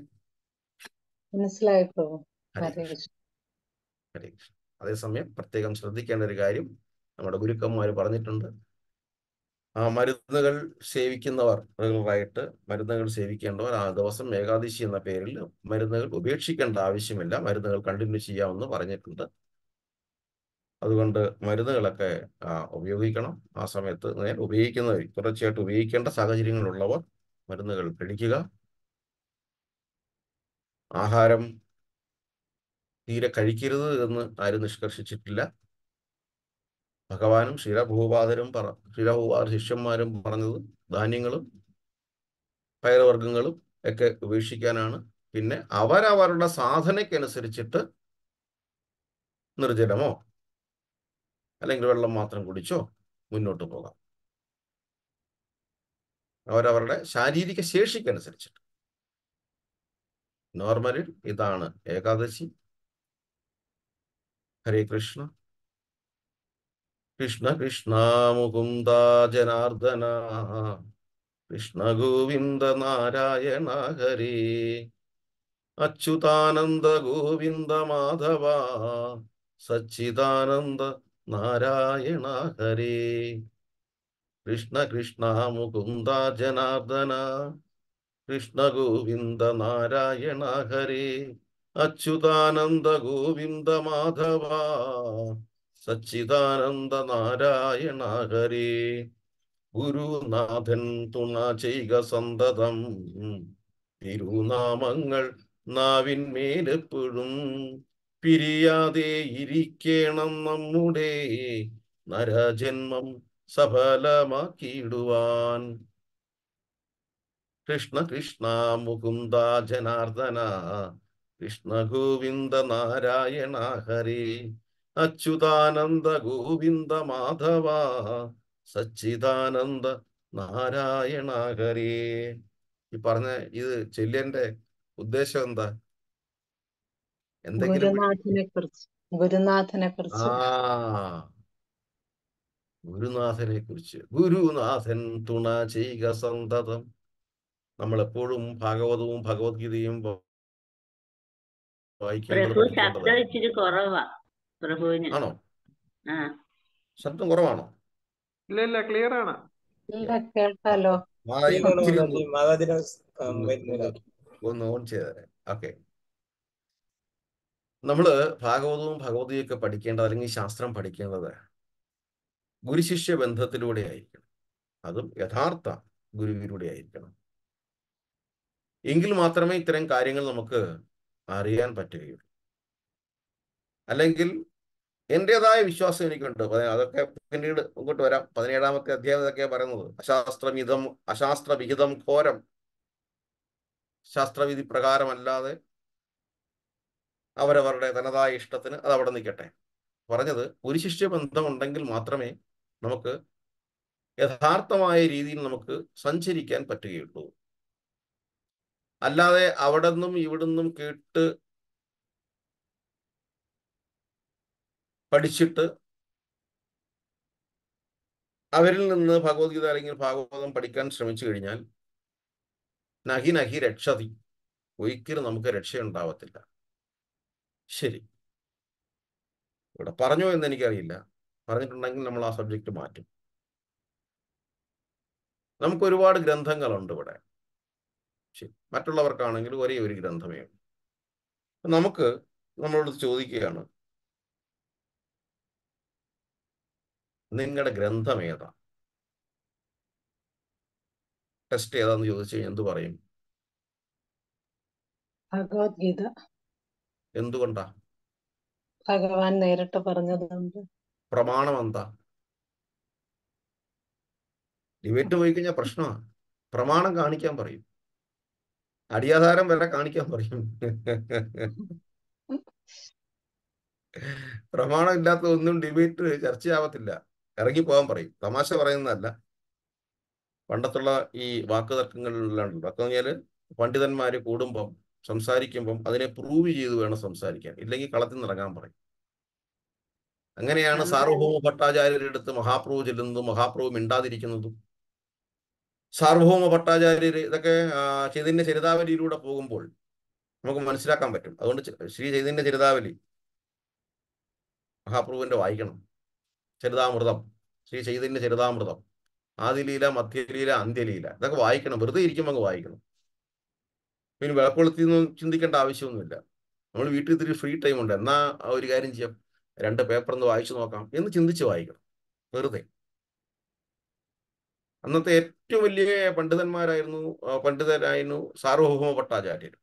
മനസ്സിലായി അതേസമയം പ്രത്യേകം ശ്രദ്ധിക്കേണ്ട ഒരു കാര്യം നമ്മുടെ ഗുരുക്കന്മാർ പറഞ്ഞിട്ടുണ്ട് ആ മരുന്നുകൾ സെവിക്കുന്നവർ റെഗുലറായിട്ട് മരുന്നുകൾ സേവിക്കേണ്ടവർ ആ ദിവസം ഏകാദശി എന്ന പേരിൽ മരുന്നുകൾ ഉപേക്ഷിക്കേണ്ട ആവശ്യമില്ല മരുന്നുകൾ കണ്ടിന്യൂ ചെയ്യാമെന്ന് പറഞ്ഞിട്ടുണ്ട് അതുകൊണ്ട് മരുന്നുകളൊക്കെ ഉപയോഗിക്കണം ആ സമയത്ത് നേരെ ഉപയോഗിക്കുന്നവർ തുടർച്ചയായിട്ട് ഉപയോഗിക്കേണ്ട സാഹചര്യങ്ങളുള്ളവർ മരുന്നുകൾ കഴിക്കുക ആഹാരം തീരെ കഴിക്കരുത് എന്ന് ആരും നിഷ്കർഷിച്ചിട്ടില്ല ഭഗവാനും ശിരഭൂപാതരും പറ ശിരഭൂപാത ശിഷ്യന്മാരും പറഞ്ഞത് ധാന്യങ്ങളും പയറുവർഗങ്ങളും ഒക്കെ ഉപേക്ഷിക്കാനാണ് പിന്നെ അവരവരുടെ സാധനയ്ക്കനുസരിച്ചിട്ട് നിർജ്ജലമോ അല്ലെങ്കിൽ വെള്ളം മാത്രം കുടിച്ചോ മുന്നോട്ട് പോകാം അവരവരുടെ ശാരീരിക ശേഷിക്കനുസരിച്ചിട്ട് നോർമലിൽ ഇതാണ് ഏകാദശി ഹരേ കൃഷ്ണ കൃഷ്ണ കൃഷ്ണ മുകുന്ദ ജനാർദന കൃഷ്ണ ഗോവിന്ദ നാരായണ ഹരി അച്യുതാനന്ദ ഗോവിന്ദ മാധവ സച്ചിദാനന്ദ നാരായണ ഹരി കൃഷ്ണ കൃഷ്ണ മുകുന്ദ ജനാർദന കൃഷ്ണ ഗോവിന്ദ നാരായണ ഹരി അച്യുതാനന്ദ ഗോവിന്ദ മാധവ സച്ചിദാനന്ദ നാരായണ ഹരി ഗുരുനാഥൻ തുണ ചെയ്യുക സന്തതം തിരുനാമങ്ങൾ നാവിന്മേലെപ്പോഴും പിരിയാതെ ഇരിക്കണം നമ്മുടെ നരജന്മം സഫലമാക്കിയിടുവാൻ കൃഷ്ണ കൃഷ്ണ മുകുന്ദ ജനാർദ്ദന കൃഷ്ണ ഗോവിന്ദ നാരായണ ഹരേ അച്യുതാനന്ദ ഗോവിന്ദ മാധവ സച്ചിദാനന്ദ നാരായണാകരേ ഈ പറഞ്ഞ ഇത് ചെല്ലിയന്റെ ഉദ്ദേശം എന്താ എന്തെങ്കിലും ഗുരുനാഥനെ കുറിച്ച് ആ ഗുരുനാഥനെ കുറിച്ച് ഗുരുനാഥൻ തുണ ചെയ്യുക സന്തതം നമ്മളെപ്പോഴും ഭാഗവതവും ഭഗവത്ഗീതയും വായിക്കുന്നു ശബ്ദം ഇച്ചിരി കുറവാ പ്രഭുവിന് ആണോ ശബ്ദം കുറവാണോ ഇല്ല ഇല്ല ക്ലിയർ ആണ് ഒന്ന് ഓൺ നമ്മള് ഭാഗവതവും ഒക്കെ പഠിക്കേണ്ടത് അല്ലെങ്കിൽ ശാസ്ത്രം പഠിക്കേണ്ടത് ഗുരുശിഷ്യ ബന്ധത്തിലൂടെ ആയിരിക്കണം അതും യഥാർത്ഥ ഗുരുവിലൂടെ ആയിരിക്കണം എങ്കിൽ മാത്രമേ ഇത്തരം കാര്യങ്ങൾ നമുക്ക് അറിയാൻ പറ്റുകയുള്ളൂ അല്ലെങ്കിൽ എൻ്റെതായ വിശ്വാസം എനിക്കുണ്ട് അതൊക്കെ പിന്നീട് ഇങ്ങോട്ട് വരാം പതിനേഴാമത്തെ അധ്യായം ഇതൊക്കെ പറയുന്നത് അശാസ്ത്രമിതം അശാസ്ത്രവിഹിതം ഘോരം ശാസ്ത്രവിധി പ്രകാരമല്ലാതെ അവരവരുടെ തനതായ ഇഷ്ടത്തിന് അത് അവിടെ നിൽക്കട്ടെ പറഞ്ഞത് ഒരു ശിഷ്യ ഉണ്ടെങ്കിൽ മാത്രമേ നമുക്ക് യഥാർത്ഥമായ രീതിയിൽ നമുക്ക് സഞ്ചരിക്കാൻ പറ്റുകയുള്ളൂ അല്ലാതെ അവിടെ നിന്നും ഇവിടുന്നും കേട്ട് പഠിച്ചിട്ട് അവരിൽ നിന്ന് ഭഗവത്ഗീത അല്ലെങ്കിൽ ഭാഗവതം പഠിക്കാൻ ശ്രമിച്ചു കഴിഞ്ഞാൽ നഹി നഹി രക്ഷതി ഒരിക്കലും നമുക്ക് രക്ഷയുണ്ടാവത്തില്ല ശരി ഇവിടെ പറഞ്ഞോ എന്ന് എനിക്കറിയില്ല പറഞ്ഞിട്ടുണ്ടെങ്കിൽ നമ്മൾ ആ സബ്ജക്റ്റ് മാറ്റും നമുക്ക് ഒരുപാട് ഗ്രന്ഥങ്ങളുണ്ട് ഇവിടെ ശരി മറ്റുള്ളവർക്കാണെങ്കിലും ഒരേ ഒരു ഗ്രന്ഥമേ ഉള്ളൂ നമുക്ക് നമ്മളോട് ചോദിക്കുകയാണ് നിങ്ങളുടെ ഗ്രന്ഥം ഏതാ ടെസ്റ്റ് ഏതാന്ന് ചോദിച്ചു എന്ത് പറയും ഭഗവത്ഗീത എന്തുകൊണ്ടാ ഭഗവാൻ നേരിട്ട് പറഞ്ഞതുകൊണ്ട് പ്രമാണം എന്താ ഡിബേറ്റ് പോയി കഴിഞ്ഞാൽ പ്രശ്നമാണ് പ്രമാണം കാണിക്കാൻ പറയും അടിയാധാരം വരെ കാണിക്കാൻ പറയും പ്രമാണം ഇല്ലാത്ത ഒന്നും ഡിബേറ്റ് ചർച്ചയാവത്തില്ല പോകാൻ പറയും തമാശ പറയുന്നതല്ല പണ്ടത്തുള്ള ഈ വാക്ക് തർക്കങ്ങളിലാണ് അതെന്ന് പറഞ്ഞാൽ പണ്ഡിതന്മാർ കൂടുമ്പം സംസാരിക്കുമ്പം അതിനെ പ്രൂവ് ചെയ്ത് വേണം സംസാരിക്കാൻ ഇല്ലെങ്കിൽ കളത്തിൽ നിറങ്ങാൻ പറയും അങ്ങനെയാണ് സാർവഭൗമ ഭട്ടാചാര്യരുടെ അടുത്ത് മഹാപ്രഭു ചെല്ലുന്നതും മഹാപ്രഭു മിണ്ടാതിരിക്കുന്നതും സാർവഭൗമ ഭട്ടാചാര്യര് ഇതൊക്കെ ചൈതന്യ ചരിതാവലിയിലൂടെ പോകുമ്പോൾ നമുക്ക് മനസ്സിലാക്കാൻ പറ്റും അതുകൊണ്ട് ശ്രീ ചൈതന്യ ചരിതാവലി മഹാപ്രഭുവിന്റെ വായിക്കണം ചരിതാമൃതം ശ്രീ ചൈതന്യ ചരിതാമൃതം ആദിലീല മധ്യലീല അന്ത്യലീല ഇതൊക്കെ വായിക്കണം വെറുതെ ഇരിക്കുമ്പോൾ അങ്ങ് വായിക്കണം പിന്നെ വിളക്കൊളുത്തി ഒന്നും ചിന്തിക്കേണ്ട ആവശ്യമൊന്നുമില്ല നമ്മൾ വീട്ടിൽ ഇത്തിരി ഫ്രീ ടൈം ഉണ്ട് എന്നാ ഒരു കാര്യം ചെയ്യാം രണ്ട് പേപ്പർ ഒന്ന് വായിച്ചു നോക്കാം എന്ന് ചിന്തിച്ച് വായിക്കണം വെറുതെ അന്നത്തെ ഏറ്റവും വലിയ പണ്ഡിതന്മാരായിരുന്നു പണ്ഡിതരായിരുന്നു സാർവഭൗമ ഭട്ടാചാര്യർ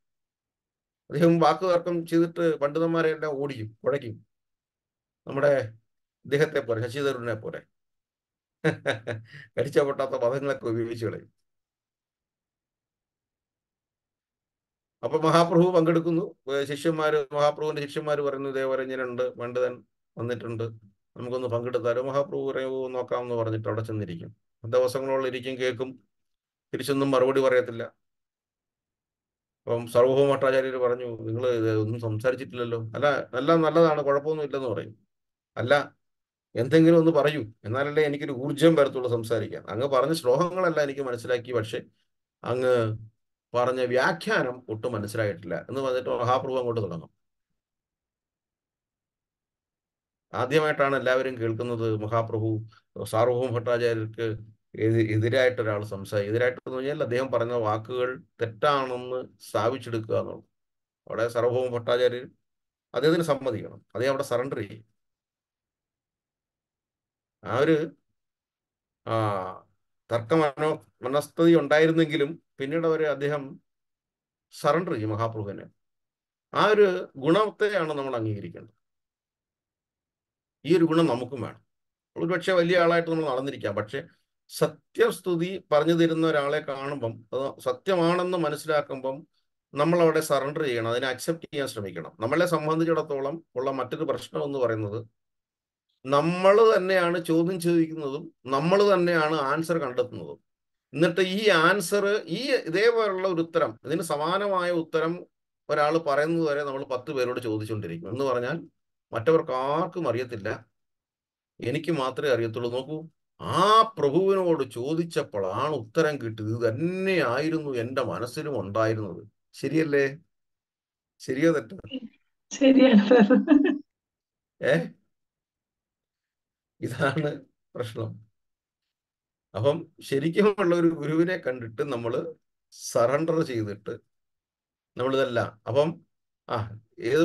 അദ്ദേഹം വാക്കുതർക്കം ചെയ്തിട്ട് പണ്ഡിതന്മാരെ എല്ലാം ഓടിക്കും കുഴയ്ക്കും നമ്മുടെ ഇദ്ദേഹത്തെ പോലെ ശശി പോലെ കടിച്ച പൊട്ടാത്ത പദങ്ങളൊക്കെ ഉപയോഗിച്ചു കളയും അപ്പൊ മഹാപ്രഭു പങ്കെടുക്കുന്നു ശിഷ്യന്മാര് മഹാപ്രഭുവിന്റെ ശിഷ്യന്മാര് പറയുന്നു ഇതേപോലെ ഇങ്ങനെയുണ്ട് പണ്ഡിതൻ വന്നിട്ടുണ്ട് നമുക്കൊന്ന് പങ്കെടുത്താലും മഹാപ്രഭു പറയുമോ നോക്കാം എന്ന് പറഞ്ഞിട്ട് അവിടെ ചെന്നിരിക്കും ദിവസങ്ങളോളം ഇരിക്കും കേൾക്കും തിരിച്ചൊന്നും മറുപടി പറയത്തില്ല അപ്പം സർവഭൗമ ഭട്ടാചാര്യർ പറഞ്ഞു നിങ്ങൾ ഒന്നും സംസാരിച്ചിട്ടില്ലല്ലോ അല്ല എല്ലാം നല്ലതാണ് കുഴപ്പമൊന്നും ഇല്ലെന്ന് പറയും അല്ല എന്തെങ്കിലും ഒന്ന് പറയൂ എന്നാലല്ലേ എനിക്കൊരു ഊർജം വരത്തുള്ള സംസാരിക്കാൻ അങ്ങ് പറഞ്ഞ ശ്ലോകങ്ങളല്ല എനിക്ക് മനസ്സിലാക്കി പക്ഷെ അങ്ങ് പറഞ്ഞ വ്യാഖ്യാനം ഒട്ടും മനസ്സിലായിട്ടില്ല എന്ന് പറഞ്ഞിട്ട് മഹാപ്രഭു അങ്ങോട്ട് തുടങ്ങും ആദ്യമായിട്ടാണ് എല്ലാവരും കേൾക്കുന്നത് മഹാപ്രഭു സാർവഭൗമ ഭട്ടാചാര്യർക്ക് എതിരായിട്ട് ഒരാൾ സംസാരിക്കും എതിരായിട്ട് കഴിഞ്ഞാൽ അദ്ദേഹം പറഞ്ഞ വാക്കുകൾ തെറ്റാണെന്ന് സ്ഥാപിച്ചെടുക്കുക എന്നുള്ളത് അവിടെ സാർവഭൗമ ഭട്ടാചാര്യർ അദ്ദേഹത്തിന് സമ്മതിക്കണം അദ്ദേഹം അവിടെ സറണ്ടർ ചെയ്യും ആ ഒരു മനോ മനസ്ഥിതി ഉണ്ടായിരുന്നെങ്കിലും പിന്നീട് അവർ അദ്ദേഹം സറണ്ടർ ചെയ്യും മഹാപ്രഭുവിനെ ആ ഒരു ഗുണത്തെയാണ് നമ്മൾ അംഗീകരിക്കേണ്ടത് ഈ ഒരു ഗുണം നമുക്കും വേണം ഒരു പക്ഷെ വലിയ ആളായിട്ട് നമ്മൾ നടന്നിരിക്കാം പക്ഷെ സത്യസ്തുതി പറഞ്ഞു തരുന്ന ഒരാളെ കാണുമ്പം അത് സത്യമാണെന്ന് മനസ്സിലാക്കുമ്പം നമ്മൾ അവിടെ സറണ്ടർ ചെയ്യണം അതിനെ അക്സെപ്റ്റ് ചെയ്യാൻ ശ്രമിക്കണം നമ്മളെ സംബന്ധിച്ചിടത്തോളം ഉള്ള മറ്റൊരു പ്രശ്നം എന്ന് പറയുന്നത് നമ്മൾ തന്നെയാണ് ചോദ്യം ചോദിക്കുന്നതും നമ്മൾ തന്നെയാണ് ആൻസർ കണ്ടെത്തുന്നതും എന്നിട്ട് ഈ ആൻസർ ഈ ഇതേപോലുള്ള ഒരു ഉത്തരം ഇതിന് സമാനമായ ഉത്തരം ഒരാൾ പറയുന്നത് വരെ നമ്മൾ പത്ത് പേരോട് ചോദിച്ചുകൊണ്ടിരിക്കും എന്ന് പറഞ്ഞാൽ മറ്റവർക്ക് ആർക്കും അറിയത്തില്ല എനിക്ക് മാത്രമേ അറിയത്തുള്ളൂ നോക്കൂ ആ പ്രഭുവിനോട് ചോദിച്ചപ്പോഴാണ് ഉത്തരം കിട്ടിയത് ഇത് തന്നെയായിരുന്നു എൻ്റെ മനസ്സിലും ഉണ്ടായിരുന്നത് ശരിയല്ലേ ശരിയോ തെറ്റോ ശരിയാണ് ഏഹ് ഇതാണ് പ്രശ്നം അപ്പം ശരിക്കുമുള്ള ഒരു ഗുരുവിനെ കണ്ടിട്ട് നമ്മൾ സറണ്ടർ ചെയ്തിട്ട് നമ്മളിതല്ല അപ്പം ആ ഏത്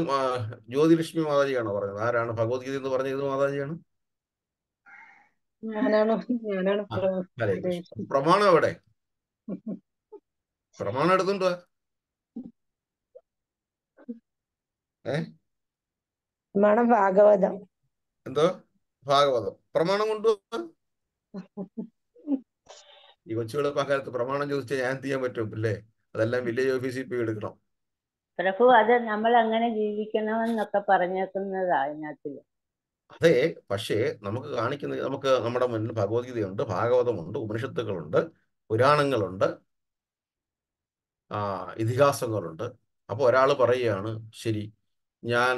ജ്യോതിലക്ഷ്മി മാതാജിയാണോ പറഞ്ഞത് ആരാണ് ഭഗവത്ഗീത എന്ന് പറഞ്ഞ ഏത് മാതാജിയാണ് പ്രമാണം എവിടെ പ്രമാണം എടുത്തുണ്ടോ ഏ ഭാഗവതം എന്തോ ഭാഗവതം പ്രമാണം കൊണ്ടുവന്ന ഈ കൊച്ചുകൾ കാലത്ത് പ്രമാണം ചോദിച്ചാൽ ഞാൻ ചെയ്യാൻ പറ്റും അല്ലേ അതെല്ലാം വില്ലേജ് ഓഫീസിൽ പോയി എടുക്കണം പ്രഭു അത് നമ്മൾ അങ്ങനെ ജീവിക്കണമെന്നൊക്കെ പറഞ്ഞേക്കുന്നതാ അതെ പക്ഷേ നമുക്ക് കാണിക്കുന്ന നമുക്ക് നമ്മുടെ മുന്നിൽ ഭഗവത്ഗീതയുണ്ട് ഭാഗവതമുണ്ട് ഉപനിഷത്തുക്കളുണ്ട് പുരാണങ്ങളുണ്ട് ആ ഇതിഹാസങ്ങളുണ്ട് അപ്പോൾ ഒരാൾ പറയുകയാണ് ശരി ഞാൻ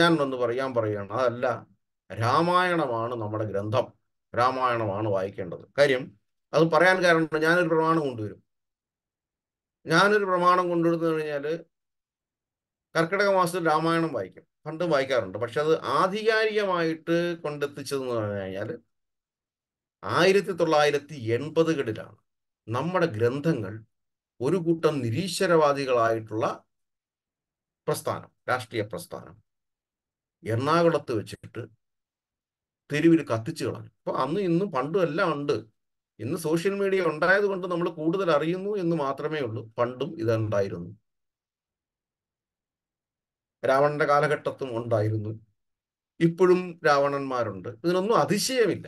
ഞാൻ ഒന്ന് പറയാൻ പറയുകയാണ് അതല്ല രാമായണമാണ് നമ്മുടെ ഗ്രന്ഥം രാമായണമാണ് വായിക്കേണ്ടത് കാര്യം അത് പറയാൻ കാരണം ഞാനൊരു പ്രമാണം കൊണ്ടുവരും ഞാനൊരു പ്രമാണം കൊണ്ടുവരുന്നു കഴിഞ്ഞാൽ കർക്കിടക മാസത്തിൽ രാമായണം വായിക്കും പണ്ട് വായിക്കാറുണ്ട് പക്ഷെ അത് ആധികാരികമായിട്ട് കൊണ്ടെത്തിച്ചതെന്ന് പറഞ്ഞു കഴിഞ്ഞാൽ ആയിരത്തി തൊള്ളായിരത്തി എൺപതുകളിലാണ് നമ്മുടെ ഗ്രന്ഥങ്ങൾ ഒരു കൂട്ടം നിരീശ്വരവാദികളായിട്ടുള്ള പ്രസ്ഥാനം രാഷ്ട്രീയ പ്രസ്ഥാനം എറണാകുളത്ത് വെച്ചിട്ട് തെരുവിൽ കത്തിച്ചു കളഞ്ഞു അപ്പോൾ അന്ന് ഇന്നും പണ്ടും എല്ലാം ഉണ്ട് ഇന്ന് സോഷ്യൽ മീഡിയ ഉണ്ടായത് കൊണ്ട് നമ്മൾ കൂടുതൽ അറിയുന്നു എന്ന് മാത്രമേ ഉള്ളൂ പണ്ടും ഇതുണ്ടായിരുന്നു രാവണന്റെ കാലഘട്ടത്തും ഉണ്ടായിരുന്നു ഇപ്പോഴും രാവണന്മാരുണ്ട് ഇതിനൊന്നും അതിശയമില്ല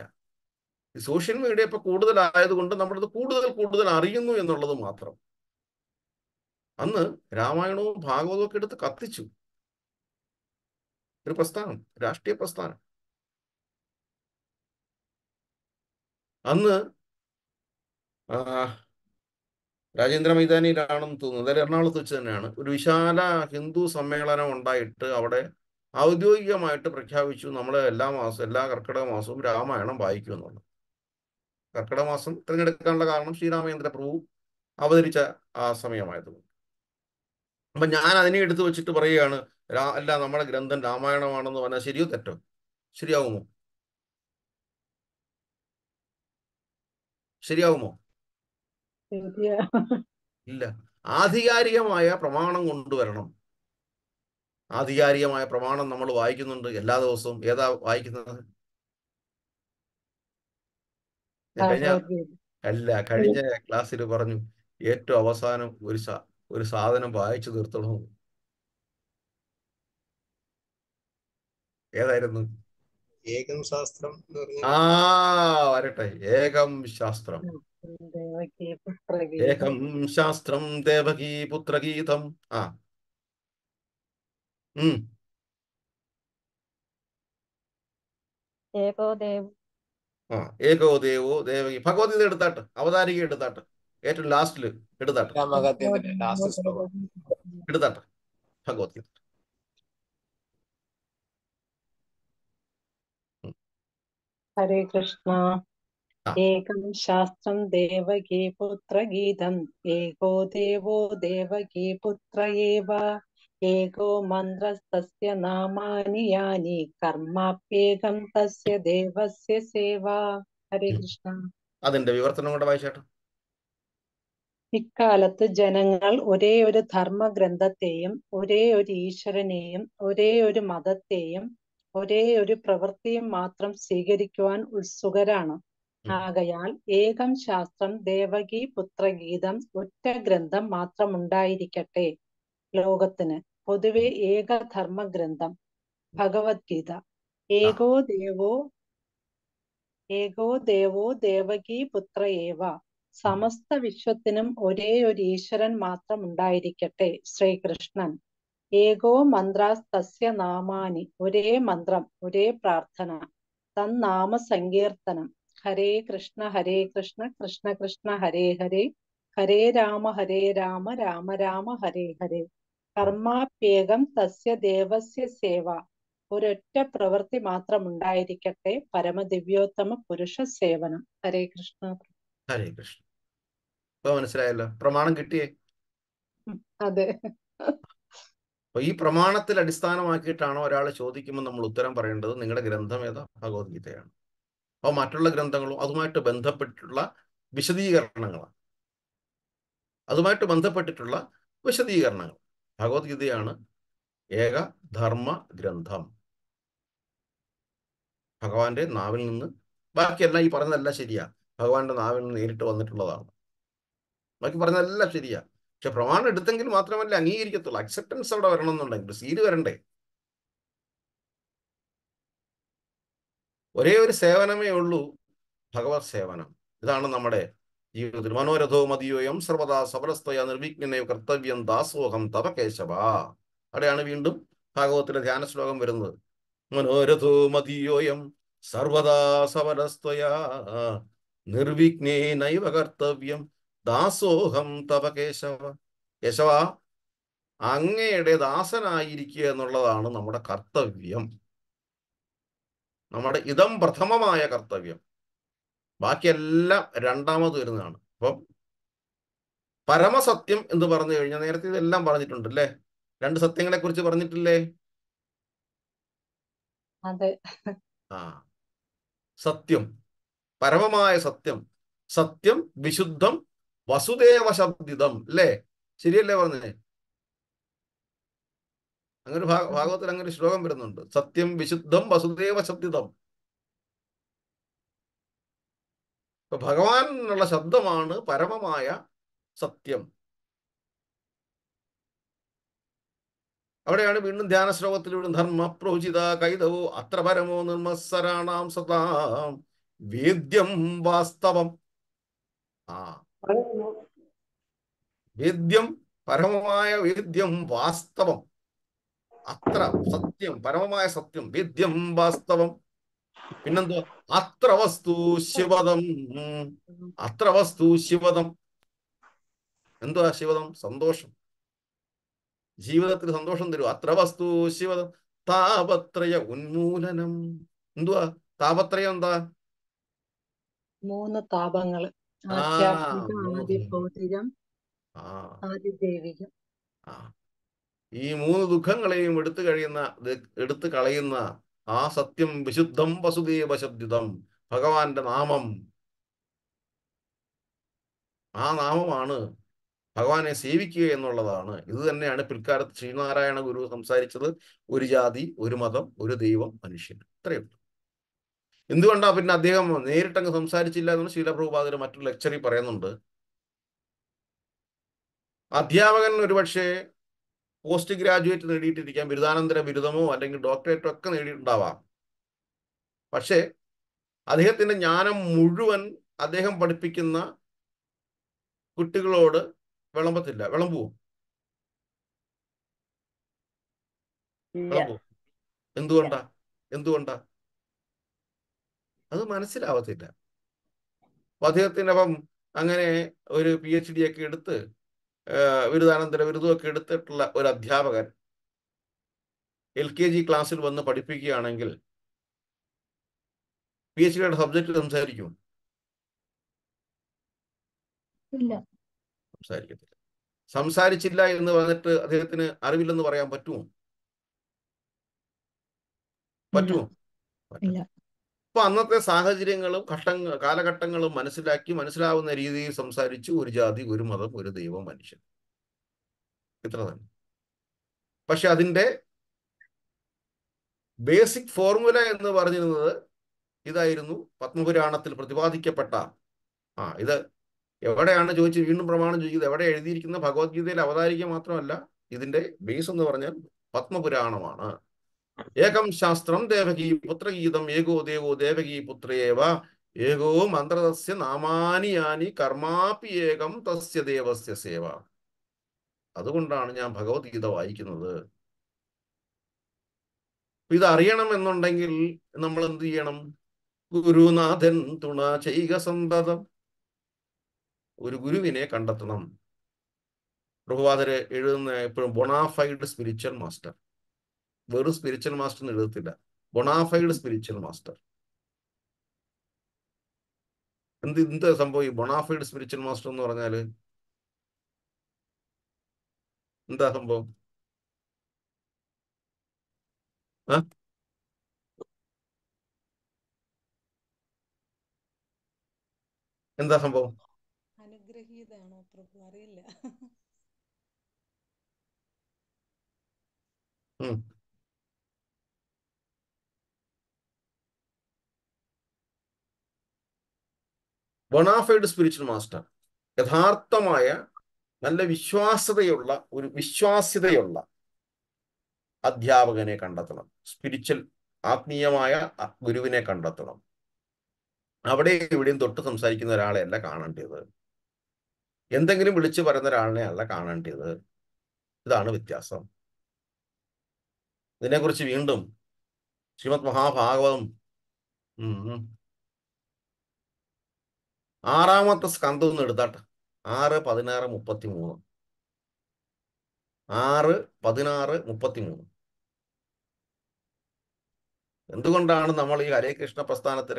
സോഷ്യൽ മീഡിയ ഇപ്പൊ കൂടുതലായതുകൊണ്ട് നമ്മളത് കൂടുതൽ കൂടുതൽ അറിയുന്നു എന്നുള്ളത് മാത്രം അന്ന് രാമായണവും ഭാഗവതവും ഒക്കെ എടുത്ത് കത്തിച്ചു ഒരു പ്രസ്ഥാനം രാഷ്ട്രീയ പ്രസ്ഥാനം അന്ന് രാജേന്ദ്ര മൈതാനിയിലാണെന്ന് തോന്നുന്നു അതായത് എറണാകുളത്ത് വെച്ച് തന്നെയാണ് ഒരു വിശാല ഹിന്ദു സമ്മേളനം ഉണ്ടായിട്ട് അവിടെ ഔദ്യോഗികമായിട്ട് പ്രഖ്യാപിച്ചു നമ്മൾ എല്ലാ മാസവും എല്ലാ കർക്കിടക മാസവും രാമായണം വായിക്കും എന്നുള്ളത് കർക്കിടക മാസം തിരഞ്ഞെടുക്കാനുള്ള കാരണം ശ്രീരാമേന്ദ്ര പ്രഭു അവതരിച്ച ആ സമയമായതുകൊണ്ട് അപ്പൊ ഞാൻ അതിനെ എടുത്തു വെച്ചിട്ട് പറയുകയാണ് അല്ല നമ്മുടെ ഗ്രന്ഥം രാമായണമാണെന്ന് പറഞ്ഞാൽ ശരിയോ തെറ്റോ ശരിയാവുമോ ശരിയാവുമോ ഇല്ല ആധികാരികമായ പ്രമാണം കൊണ്ടുവരണം ആധികാരികമായ പ്രമാണം നമ്മൾ വായിക്കുന്നുണ്ട് എല്ലാ ദിവസവും ഏതാ വായിക്കുന്നത് കഴിഞ്ഞ അല്ല കഴിഞ്ഞ ക്ലാസ്സിൽ പറഞ്ഞു ഏറ്റവും അവസാനം ഒരു ഒരു സാധനം വായിച്ചു തീർത്തണം ഏതായിരുന്നു ഏകം ശാസ്ത്രം ആ വരട്ടെ ഏകം ശാസ്ത്രം ഏകം ശാസ്ത്രം ദേവകി പുത്രഗീതം ആ ഉം ആ ഏകോ ദേവോ ദേവകി ഭഗവത്ഗീത എടുത്താട്ട് അവതാരിക എടുത്താട്ട് ഏറ്റവും ലാസ്റ്റില് എടുത്താട്ട് എടുത്താട്ട് ഭഗവത്ഗീത ഹരേ കൃഷ്ണ ഏകം ശാസ്ത്രം ദേവകീ ഗീതം ഏകോ ദേവോ ദേവകീ പുത്ര ഏവ ഏകോ മന്ത്രസ്തസ്യ നാമാനി യാനി കർമാപ്യേകം തസ്യ ദേവസ്യ സേവ ഹരേ കൃഷ്ണ അതിന്റെ വിവർത്തനം കൂടെ വായിച്ചേട്ടോ ഇക്കാലത്ത് ജനങ്ങൾ ഒരേ ഒരു ധർമ്മഗ്രന്ഥത്തെയും ഒരേ ഒരു ഈശ്വരനെയും ഒരേ ഒരു മതത്തെയും ഒരേ ഒരു പ്രവൃത്തിയും മാത്രം സ്വീകരിക്കുവാൻ ഉത്സുകരാണ് ആകയാൽ ഏകം ശാസ്ത്രം ദേവകി പുത്രഗീതം ഒറ്റ ഗ്രന്ഥം മാത്രമുണ്ടായിരിക്കട്ടെ ലോകത്തിന് പൊതുവെ ഏകധർമ്മ ഗ്രന്ഥം ഭഗവത്ഗീത ഏകോ ദേവോ ഏകോ ദേവോ ദേവകി പുത്ര ഏവ സമസ്ത വിശ്വത്തിനും ഒരേ ഒരു ഈശ്വരൻ മാത്രം ഉണ്ടായിരിക്കട്ടെ ശ്രീകൃഷ്ണൻ ഏകോ മന്ത്രാസ്തസ്യ നാമാനി ഒരേ മന്ത്രം ഒരേ പ്രാർത്ഥന തന്നാമ സങ്കീർത്തനം ഹരേ കൃഷ്ണ ഹരേ കൃഷ്ണ കൃഷ്ണ കൃഷ്ണ ഹരേ ഹരേ ഹരേ രാമ ഹരേ രാമ രാമ രാമ ഹരേ ഹരേ കർമാപ്യേകം തസ്യ ദേവസ്യ സേവ ഒരൊറ്റ പ്രവൃത്തി പരമ പരമദിവ്യോത്തമ പുരുഷ സേവനം ഹരേ കൃഷ്ണ ഹരേ കൃഷ്ണ ഇപ്പൊ മനസ്സിലായല്ലോ പ്രമാണം കിട്ടിയേ അതെ അപ്പൊ ഈ പ്രമാണത്തിൽ അടിസ്ഥാനമാക്കിയിട്ടാണോ ഒരാൾ ചോദിക്കുമ്പോൾ നമ്മൾ ഉത്തരം പറയേണ്ടത് നിങ്ങളുടെ ഗ്രന്ഥം ഏതാ ഭഗവത്ഗീതയാണ് അപ്പൊ മറ്റുള്ള ഗ്രന്ഥങ്ങളും അതുമായിട്ട് ബന്ധപ്പെട്ടിട്ടുള്ള വിശദീകരണങ്ങളാണ് അതുമായിട്ട് ബന്ധപ്പെട്ടിട്ടുള്ള വിശദീകരണങ്ങൾ ഭഗവത്ഗീതയാണ് ഏക ധർമ്മ ഗ്രന്ഥം ഭഗവാന്റെ നാവിൽ നിന്ന് ബാക്കിയെല്ലാം ഈ പറഞ്ഞതല്ല ശരിയാ ഭഗവാന്റെ നാവിൽ നിന്ന് നേരിട്ട് വന്നിട്ടുള്ളതാണ് ബാക്കി പറഞ്ഞതെല്ലാം ശരിയാ പക്ഷെ പ്രമാണം എടുത്തെങ്കിൽ മാത്രമല്ല അംഗീകരിക്കത്തുള്ളൂ അക്സെപ്റ്റൻസ് അവിടെ വരണം എന്നുണ്ടെങ്കിൽ സീല് വരണ്ടേ ഒരേ ഒരു സേവനമേ ഉള്ളൂ ഭഗവത് സേവനം ഇതാണ് നമ്മുടെ ജീവിതത്തിൽ മനോരഥോ മതിയോയം സർവദാ സബലസ്തയ നിർവിഘ്നയോ കർത്തവ്യം ദാസോഹം തപ കേശവ അവിടെയാണ് വീണ്ടും ഭാഗവത്തിലെ ധ്യാന ശ്ലോകം വരുന്നത് മനോരഥോ മതിയോയം സർവദാ സബലസ്തയ നൈവ കർത്തവ്യം ദാസോഹം തവ കേശവ കേശവ അങ്ങയുടെ ദാസനായിരിക്കുക എന്നുള്ളതാണ് നമ്മുടെ കർത്തവ്യം നമ്മുടെ ഇതം പ്രഥമമായ കർത്തവ്യം ബാക്കിയെല്ലാം രണ്ടാമത് വരുന്നതാണ് അപ്പം പരമസത്യം എന്ന് പറഞ്ഞു കഴിഞ്ഞാൽ നേരത്തെ ഇതെല്ലാം പറഞ്ഞിട്ടുണ്ട് അല്ലേ രണ്ട് സത്യങ്ങളെ കുറിച്ച് പറഞ്ഞിട്ടില്ലേ ആ സത്യം പരമമായ സത്യം സത്യം വിശുദ്ധം വസുദേവ ശബ്ദിതം അല്ലേ ശരിയല്ലേ പറഞ്ഞേ ഭാഗ ഭാഗവത്തിൽ അങ്ങനെ ശ്ലോകം വരുന്നുണ്ട് സത്യം വിശുദ്ധം വസുദേവ ശബ്ദിതം ഇപ്പൊ ഭഗവാൻ എന്നുള്ള ശബ്ദമാണ് പരമമായ സത്യം അവിടെയാണ് വീണ്ടും ധ്യാന ശ്ലോകത്തിലൂടെ ധർമ്മ പ്രോചിത കൈതവോ അത്ര പരമോ നിർമ്മസരാണാം സദാം വേദ്യം വാസ്തവം ആ വേദ്യം പരമമായ വേദ്യം വാസ്തവം അത്ര സത്യം പരമമായ സത്യം വേദ്യം വാസ്തവം പിന്നെന്തോ അത്ര വസ്തു ശിവതം അത്ര വസ്തു ശിവതം എന്തോ ശിവതം സന്തോഷം ജീവിതത്തിൽ സന്തോഷം തരൂ അത്ര വസ്തു ശിവതം താപത്രയ ഉന്മൂലനം എന്തുവാ താപത്രയം എന്താ മൂന്ന് താപങ്ങള് ഈ മൂന്ന് ദുഃഖങ്ങളെയും എടുത്തു കഴിയുന്ന എടുത്തു കളയുന്ന ആ സത്യം വിശുദ്ധം വസുദേവ ശബ്ദിതം ഭഗവാന്റെ നാമം ആ നാമമാണ് ഭഗവാനെ സേവിക്കുക എന്നുള്ളതാണ് ഇത് തന്നെയാണ് പിൽക്കാലത്ത് ശ്രീനാരായണ ഗുരു സംസാരിച്ചത് ഒരു ജാതി ഒരു മതം ഒരു ദൈവം മനുഷ്യൻ ഇത്രയുള്ളൂ എന്തുകൊണ്ടാണ് പിന്നെ അദ്ദേഹം നേരിട്ടങ്ങ് സംസാരിച്ചില്ല എന്ന് ശീലപ്രഭുപാദർ മറ്റൊരു ലെക്ചറിൽ പറയുന്നുണ്ട് അധ്യാപകൻ ഒരുപക്ഷെ പോസ്റ്റ് ഗ്രാജുവേറ്റ് നേടിയിട്ടിരിക്കാം ബിരുദാനന്തര ബിരുദമോ അല്ലെങ്കിൽ ഡോക്ടറേറ്റോ ഒക്കെ നേടിയിട്ടുണ്ടാവാം പക്ഷേ അദ്ദേഹത്തിന്റെ ജ്ഞാനം മുഴുവൻ അദ്ദേഹം പഠിപ്പിക്കുന്ന കുട്ടികളോട് വിളമ്പത്തില്ല വിളമ്പുവോ വിളമ്പുവോ എന്തുകൊണ്ടാ എന്തുകൊണ്ടാ അത് മനസ്സിലാവത്തില്ല അദ്ദേഹത്തിനപ്പം അങ്ങനെ ഒരു പി എച്ച് ഡി ഒക്കെ എടുത്ത് ബിരുദാനന്തര ബിരുദമൊക്കെ എടുത്തിട്ടുള്ള ഒരു അധ്യാപകൻ എൽ കെ ജി ക്ലാസ്സിൽ വന്ന് പഠിപ്പിക്കുകയാണെങ്കിൽ പി എച്ച് ഡിയുടെ സബ്ജക്റ്റ് സംസാരിക്കും സംസാരിക്കത്തില്ല സംസാരിച്ചില്ല എന്ന് പറഞ്ഞിട്ട് അദ്ദേഹത്തിന് അറിവില്ലെന്ന് പറയാൻ പറ്റുമോ പറ്റുമോ അപ്പൊ അന്നത്തെ സാഹചര്യങ്ങളും ഘട്ടങ്ങൾ കാലഘട്ടങ്ങളും മനസ്സിലാക്കി മനസ്സിലാവുന്ന രീതിയിൽ സംസാരിച്ചു ഒരു ജാതി ഒരു മതം ഒരു ദൈവം മനുഷ്യൻ ഇത്ര തന്നെ പക്ഷെ അതിൻ്റെ ബേസിക് ഫോർമുല എന്ന് പറഞ്ഞിരുന്നത് ഇതായിരുന്നു പത്മപുരാണത്തിൽ പ്രതിപാദിക്കപ്പെട്ട ആ ഇത് എവിടെയാണ് ചോദിച്ച് വീണ്ടും പ്രമാണം ചോദിക്കുന്നത് എവിടെ എഴുതിയിരിക്കുന്ന ഭഗവത്ഗീതയിൽ അവതാരിക്കുക മാത്രമല്ല ഇതിന്റെ ബേസ് എന്ന് പറഞ്ഞാൽ പത്മപുരാണമാണ് ഏകം ശാസ്ത്രം ദേവകീ പുത്രഗീതം ഏകോ ദേവോ ദേവകീ പുത്രയേവ ഏകോ മന്ത്രതസ്യ നാമാനി യാനി കർമാപി ഏകം തസ്യ ദേവസ്യ സേവ അതുകൊണ്ടാണ് ഞാൻ ഭഗവത്ഗീത വായിക്കുന്നത് ഇത് നമ്മൾ എന്ത് ചെയ്യണം ഗുരുനാഥൻ തുണ ചെയ്യുക സന്തതം ഒരു ഗുരുവിനെ കണ്ടെത്തണം പ്രഭുവാദര് എഴുതുന്ന എപ്പോഴും ബൊണാഫൈഡ് സ്പിരിച്വൽ മാസ്റ്റർ വെറും സ്പിരിച്വൽ മാസ്റ്റർ എഴുതത്തില്ല ബൊണാഫൈഡ് സ്പിരിച്വൽ മാസ്റ്റർ എന്ത് എന്ത് സംഭവം ഈ ബൊണാഫൈഡ് സ്പിരിച്വൽ മാസ്റ്റർ എന്ന് പറഞ്ഞാല് എന്താ സംഭവം എന്താ സംഭവം അനുഗ്രഹീതാണോ പ്രഭു അറിയില്ല ബൊണാഫൈഡ് സ്പിരിച്വൽ മാസ്റ്റർ യഥാർത്ഥമായ നല്ല വിശ്വാസ്യതയുള്ള ഒരു വിശ്വാസ്യതയുള്ള അധ്യാപകനെ കണ്ടെത്തണം സ്പിരിച്വൽ ആത്മീയമായ ഗുരുവിനെ കണ്ടെത്തണം അവിടെ ഇവിടെയും തൊട്ട് സംസാരിക്കുന്ന ഒരാളെയല്ല കാണേണ്ടത് എന്തെങ്കിലും വിളിച്ചു പറയുന്ന ഒരാളിനെ അല്ല കാണേണ്ടത് ഇതാണ് വ്യത്യാസം ഇതിനെക്കുറിച്ച് വീണ്ടും ശ്രീമദ് മഹാഭാഗവതം ആറാമത്തെ സ്കന്ധം ഒന്ന് എടുത്താട്ടെ ആറ് പതിനാറ് മുപ്പത്തി മൂന്ന് ആറ് പതിനാറ് മുപ്പത്തി മൂന്ന് എന്തുകൊണ്ടാണ് നമ്മൾ ഈ ഹരേ കൃഷ്ണ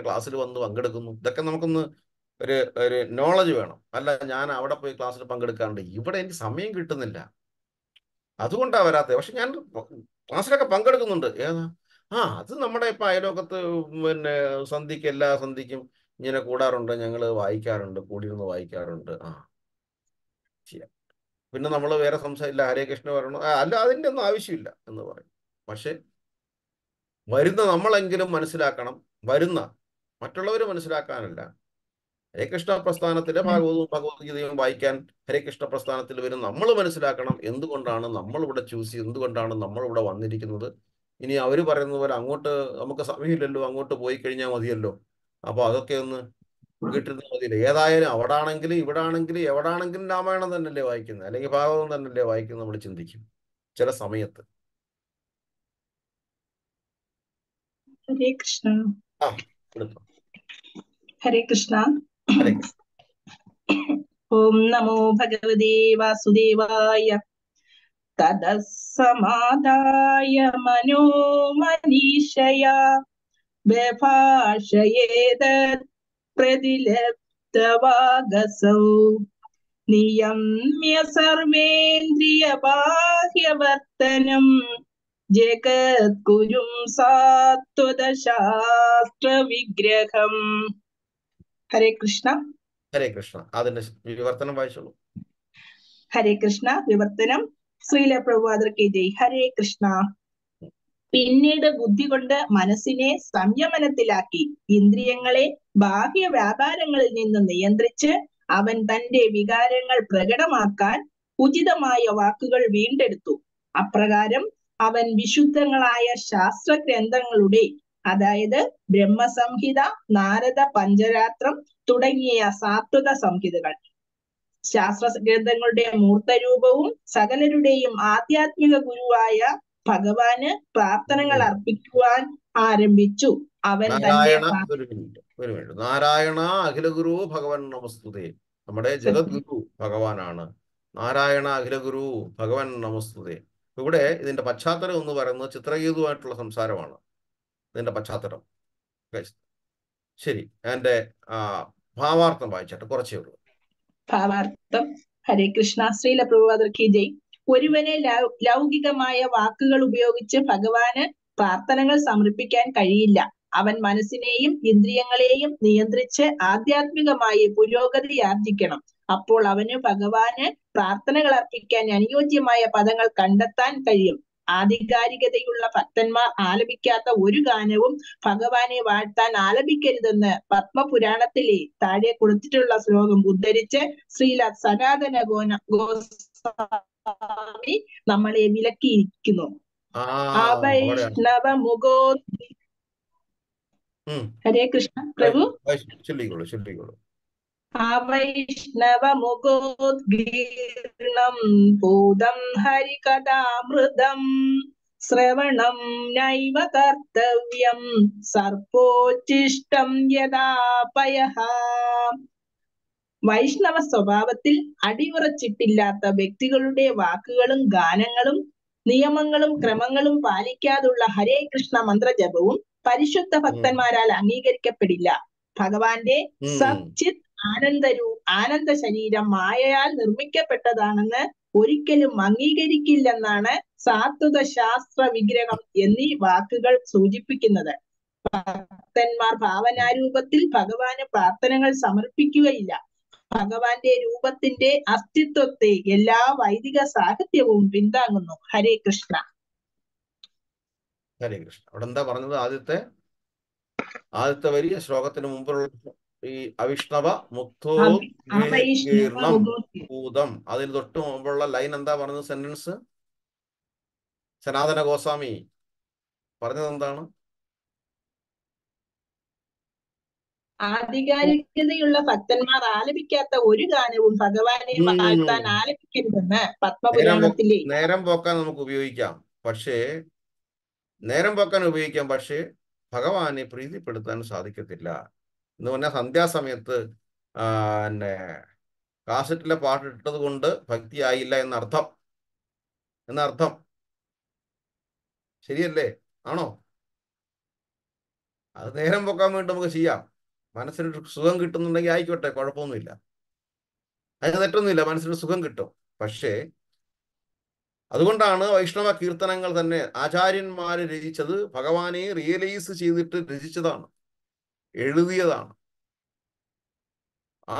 ക്ലാസ്സിൽ വന്ന് പങ്കെടുക്കുന്നു ഇതൊക്കെ നമുക്കൊന്ന് ഒരു ഒരു നോളജ് വേണം അല്ല ഞാൻ അവിടെ പോയി ക്ലാസ്സിൽ പങ്കെടുക്കാറുണ്ട് ഇവിടെ എനിക്ക് സമയം കിട്ടുന്നില്ല അതുകൊണ്ടാണ് വരാത്തത് പക്ഷെ ഞാൻ ക്ലാസ്സിലൊക്കെ പങ്കെടുക്കുന്നുണ്ട് ഏതാ ആ അത് നമ്മുടെ ഇപ്പൊ അയലോകത്ത് പിന്നെ സന്ധിക്ക് എല്ലാ സന്ധിക്കും ഇങ്ങനെ കൂടാറുണ്ട് ഞങ്ങൾ വായിക്കാറുണ്ട് കൂടിയിരുന്ന് വായിക്കാറുണ്ട് ആ ചെയ്യാം പിന്നെ നമ്മൾ വേറെ സംസാരില്ല ഹരേകൃഷ്ണ പറയണോ അല്ല അതിൻ്റെ ഒന്നും ആവശ്യമില്ല എന്ന് പറയും പക്ഷെ വരുന്ന നമ്മളെങ്കിലും മനസ്സിലാക്കണം വരുന്ന മറ്റുള്ളവർ മനസ്സിലാക്കാനല്ല ഹരേകൃഷ്ണ പ്രസ്ഥാനത്തിലെ ഭാഗവതവും ഭഗവത്ഗീതയും വായിക്കാൻ ഹരേകൃഷ്ണ പ്രസ്ഥാനത്തിൽ വരും നമ്മൾ മനസ്സിലാക്കണം എന്തുകൊണ്ടാണ് നമ്മളിവിടെ ചൂസ് ചെയ്ത് എന്തുകൊണ്ടാണ് നമ്മളിവിടെ വന്നിരിക്കുന്നത് ഇനി അവർ പറയുന്നത് പോലെ അങ്ങോട്ട് നമുക്ക് സമയമില്ലല്ലോ അങ്ങോട്ട് പോയി കഴിഞ്ഞാൽ മതിയല്ലോ അപ്പൊ അതൊക്കെ ഒന്ന് കിട്ടുന്ന മതിയില്ല ഏതായാലും അവിടെ ആണെങ്കിലും ഇവിടെ ആണെങ്കിലും എവിടെ ആണെങ്കിലും രാമായണം തന്നെയല്ലേ വായിക്കുന്നത് അല്ലെങ്കിൽ ഭാഗവതം തന്നെയല്ലേ വായിക്കുന്നത് നമ്മൾ ചിന്തിക്കും ചില സമയത്ത് ഹരേ കൃഷ്ണ ഹരേ കൃഷ്ണ ഓം നമോ ഭഗവതേ വാസുദേവായ തദ മനോ മനോമനീഷയാ व्यभाषयेदत् प्रतिलब्धवागसौ नियम्य सर्वेन्द्रियबाह्यवर्तनं जगद्गुरुं സാത്വദശാസ്ത്രവിഗ്രഹം ഹരേ കൃഷ്ണ ഹരേ കൃഷ്ണ അതിന്റെ വിവർത്തനം വായിച്ചോളൂ ഹരേ കൃഷ്ണ വിവർത്തനം ശ്രീല കെ ജയ് ഹരേ കൃഷ്ണ പിന്നീട് ബുദ്ധി കൊണ്ട് മനസ്സിനെ സംയമനത്തിലാക്കി ഇന്ദ്രിയങ്ങളെ ബാഹ്യ വ്യാപാരങ്ങളിൽ നിന്ന് നിയന്ത്രിച്ച് അവൻ തന്റെ വികാരങ്ങൾ പ്രകടമാക്കാൻ ഉചിതമായ വാക്കുകൾ വീണ്ടെടുത്തു അപ്രകാരം അവൻ വിശുദ്ധങ്ങളായ ശാസ്ത്ര ഗ്രന്ഥങ്ങളുടെ അതായത് ബ്രഹ്മസംഹിത നാരദ പഞ്ചരാത്രം തുടങ്ങിയ സാത്വത സംഹിതകൾ ശാസ്ത്ര ഗ്രന്ഥങ്ങളുടെ മൂർത്തരൂപവും സകലരുടെയും ആധ്യാത്മിക ഗുരുവായ ഭഗവാന് പ്രാർത്ഥനകൾ അർപ്പിക്കുവാൻ ആരംഭിച്ചു അവൻ നാരായണ ഒരു മിനിറ്റ് ഒരു മിനിറ്റ് അഖിലഗുരു ഭഗവാൻ നമസ്തുതേ നമ്മുടെ ജഗദ്ഗുരു ഭഗവാനാണ് നാരായണ അഖിലഗുരു ഭഗവാൻ നമസ്തുതേ ഇവിടെ ഇതിന്റെ പശ്ചാത്തലം എന്ന് പറയുന്നത് ചിത്രഗീതുമായിട്ടുള്ള സംസാരമാണ് ഇതിന്റെ പശ്ചാത്തലം ശരി എന്റെ ഭാവാർത്ഥം വായിച്ചിട്ട് കുറച്ചേ ഉള്ളൂ ഭാവാർത്ഥം ഹരേ കൃഷ്ണ ശ്രീല പ്രഭുവാദർ കി ജയ് ഒരുവനെ ലൗകികമായ വാക്കുകൾ ഉപയോഗിച്ച് ഭഗവാന് പ്രാർത്ഥനകൾ സമർപ്പിക്കാൻ കഴിയില്ല അവൻ മനസ്സിനെയും ഇന്ദ്രിയങ്ങളെയും നിയന്ത്രിച്ച് ആധ്യാത്മികമായി പുരോഗതി ആർജിക്കണം അപ്പോൾ അവന് ഭഗവാന് പ്രാർത്ഥനകൾ അർപ്പിക്കാൻ അനുയോജ്യമായ പദങ്ങൾ കണ്ടെത്താൻ കഴിയും ആധികാരികതയുള്ള ഭക്തന്മാർ ആലപിക്കാത്ത ഒരു ഗാനവും ഭഗവാനെ വാഴ്ത്താൻ ആലപിക്കരുതെന്ന് പത്മപുരാണത്തിലെ താഴെ കൊടുത്തിട്ടുള്ള ശ്ലോകം ഉദ്ധരിച്ച് ശ്രീല സനാതന ഗോന ഗോസ സ്വാമി നമ്മളെ വിലക്കിയിരിക്കുന്നു അവൈഷ്ണവ ഹരേ കൃഷ്ണ പ്രഭു അവൈഷ്ണവ ഭൂതം ഹരികഥാമൃതം ശ്രവണം നൈവ കർത്തവ്യം സർപ്പോച്ഛിഷ്ടം യഥാ വൈഷ്ണവ സ്വഭാവത്തിൽ അടിയുറച്ചിട്ടില്ലാത്ത വ്യക്തികളുടെ വാക്കുകളും ഗാനങ്ങളും നിയമങ്ങളും ക്രമങ്ങളും പാലിക്കാതുള്ള ഹരേ കൃഷ്ണ മന്ത്രജപവും പരിശുദ്ധ ഭക്തന്മാരാൽ അംഗീകരിക്കപ്പെടില്ല ഭഗവാന്റെ സച്ചിത് ആനന്ദരൂ ആനന്ദ ശരീരം മായയാൽ നിർമ്മിക്കപ്പെട്ടതാണെന്ന് ഒരിക്കലും അംഗീകരിക്കില്ലെന്നാണ് സാത്വത ശാസ്ത്ര വിഗ്രഹം എന്നീ വാക്കുകൾ സൂചിപ്പിക്കുന്നത് ഭക്തന്മാർ ഭാവനാരൂപത്തിൽ ഭഗവാന് പ്രാർത്ഥനകൾ സമർപ്പിക്കുകയില്ല ഭഗവാന്റെ രൂപത്തിന്റെ അസ്തിത്വത്തെ എല്ലാ വൈദിക സാഹിത്യവും പിന്താങ്ങുന്നു ഹരേ കൃഷ്ണ ഹരേ കൃഷ്ണ അവിടെ എന്താ പറഞ്ഞത് ആദ്യത്തെ ആദ്യത്തെ വരി ശ്ലോകത്തിന് മുമ്പുള്ള ഈ അവിഷ്ണവ മുക്തോ ഭൂതം അതിന് തൊട്ട് മുമ്പുള്ള ലൈൻ എന്താ പറഞ്ഞത് സെന്റൻസ് സനാതന ഗോസ്വാമി പറഞ്ഞത് എന്താണ് ആധികാരികതയുള്ള ഭക്തന്മാർ ആലപിക്കാത്ത ഒരു ഗാനവും ഭഗവാനെ വാഴ്ത്താൻ ആലപിക്കരുതെന്ന് പത്മപുരാണത്തിലെ നേരം പോക്കാൻ നമുക്ക് ഉപയോഗിക്കാം പക്ഷേ നേരം പോക്കാൻ ഉപയോഗിക്കാം പക്ഷേ ഭഗവാനെ പ്രീതിപ്പെടുത്താൻ സാധിക്കത്തില്ല എന്ന് പറഞ്ഞാൽ സന്ധ്യാസമയത്ത് പിന്നെ കാസറ്റിലെ പാട്ടിട്ടത് കൊണ്ട് ആയില്ല എന്നർത്ഥം എന്നർത്ഥം ശരിയല്ലേ ആണോ അത് നേരം പൊക്കാൻ വേണ്ടി നമുക്ക് ചെയ്യാം മനസ്സിന് സുഖം കിട്ടുന്നുണ്ടെങ്കിൽ ആയിക്കോട്ടെ കുഴപ്പമൊന്നുമില്ല അതിന് തെറ്റൊന്നുമില്ല മനസ്സിന് സുഖം കിട്ടും പക്ഷേ അതുകൊണ്ടാണ് വൈഷ്ണവ കീർത്തനങ്ങൾ തന്നെ ആചാര്യന്മാർ രചിച്ചത് ഭഗവാനെ റിയലൈസ് ചെയ്തിട്ട് രചിച്ചതാണ് എഴുതിയതാണ്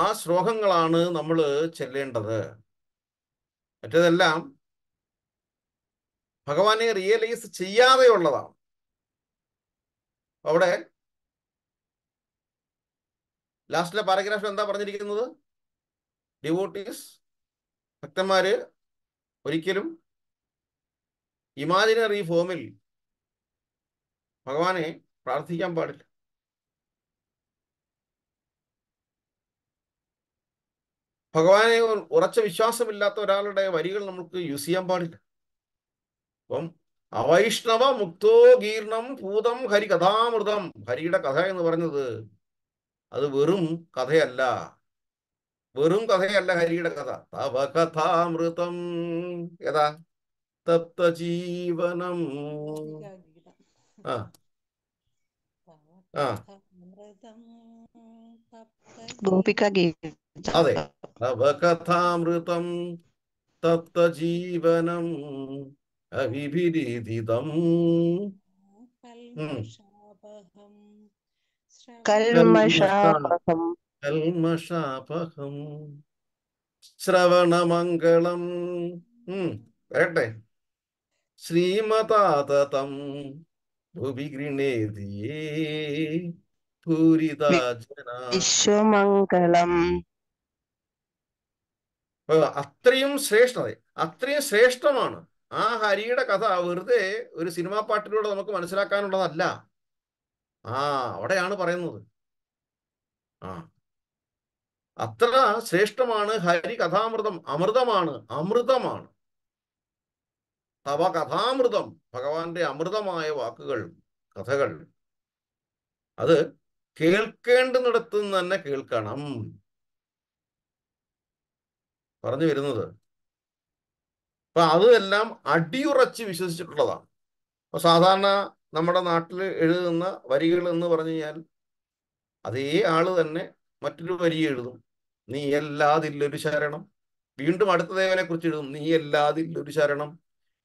ആ ശ്ലോകങ്ങളാണ് നമ്മൾ ചെല്ലേണ്ടത് മറ്റേതെല്ലാം ഭഗവാനെ റിയലൈസ് ചെയ്യാതെയുള്ളതാണ് അവിടെ ലാസ്റ്റിലെ പാരഗ്രാഫിൽ എന്താ പറഞ്ഞിരിക്കുന്നത് ഡിവോട്ടീസ് ഭക്തന്മാര് ഒരിക്കലും ഇമാജിനറി ഫോമിൽ ഭഗവാനെ പ്രാർത്ഥിക്കാൻ പാടില്ല ഭഗവാനെ ഉറച്ച വിശ്വാസമില്ലാത്ത ഒരാളുടെ വരികൾ നമുക്ക് യൂസ് ചെയ്യാൻ പാടില്ല അപ്പം അവൈഷ്ണവ മുക്തോ ഗീർണം ഭൂതം ഹരി കഥാമൃതം ഹരിയുടെ കഥ എന്ന് പറഞ്ഞത് അത് വെറും കഥയല്ല വെറും കഥയല്ല ഹരിയുടെ കഥ തവ കഥാമൃതം ഏതാ തപ്ത ആ ആ അതെ തവ കഥാമൃതം തപ്ത അവിഭിരീതിതം കൽമഷ കൽമഷാപഹം ശ്രവണമംഗളം വരട്ടെ ശ്രീമതാതതം ഭുവി ഗൃണേതിയേ അത്രയും ശ്രേഷ്ഠത അത്രയും ശ്രേഷ്ഠമാണ് ആ ഹരിയുടെ കഥ വെറുതെ ഒരു സിനിമാ പാട്ടിലൂടെ നമുക്ക് മനസ്സിലാക്കാനുള്ളതല്ല ആ അവിടെയാണ് പറയുന്നത് ആ അത്ര ശ്രേഷ്ഠമാണ് ഹരി കഥാമൃതം അമൃതമാണ് അമൃതമാണ് തവ കഥാമൃതം ഭഗവാന്റെ അമൃതമായ വാക്കുകൾ കഥകൾ അത് കേൾക്കേണ്ട നിന്ന് തന്നെ കേൾക്കണം പറഞ്ഞു വരുന്നത് അപ്പൊ അതെല്ലാം അടിയുറച്ച് വിശ്വസിച്ചിട്ടുള്ളതാണ് അപ്പൊ സാധാരണ നമ്മുടെ നാട്ടിൽ എഴുതുന്ന വരികൾ എന്ന് പറഞ്ഞു കഴിഞ്ഞാൽ അതേ ആള് തന്നെ മറ്റൊരു വരി എഴുതും നീ എല്ലാതില്ലൊരു ശരണം വീണ്ടും അടുത്ത ദേവനെ കുറിച്ച് എഴുതും നീ എല്ലാതില്ലൊരു ശരണം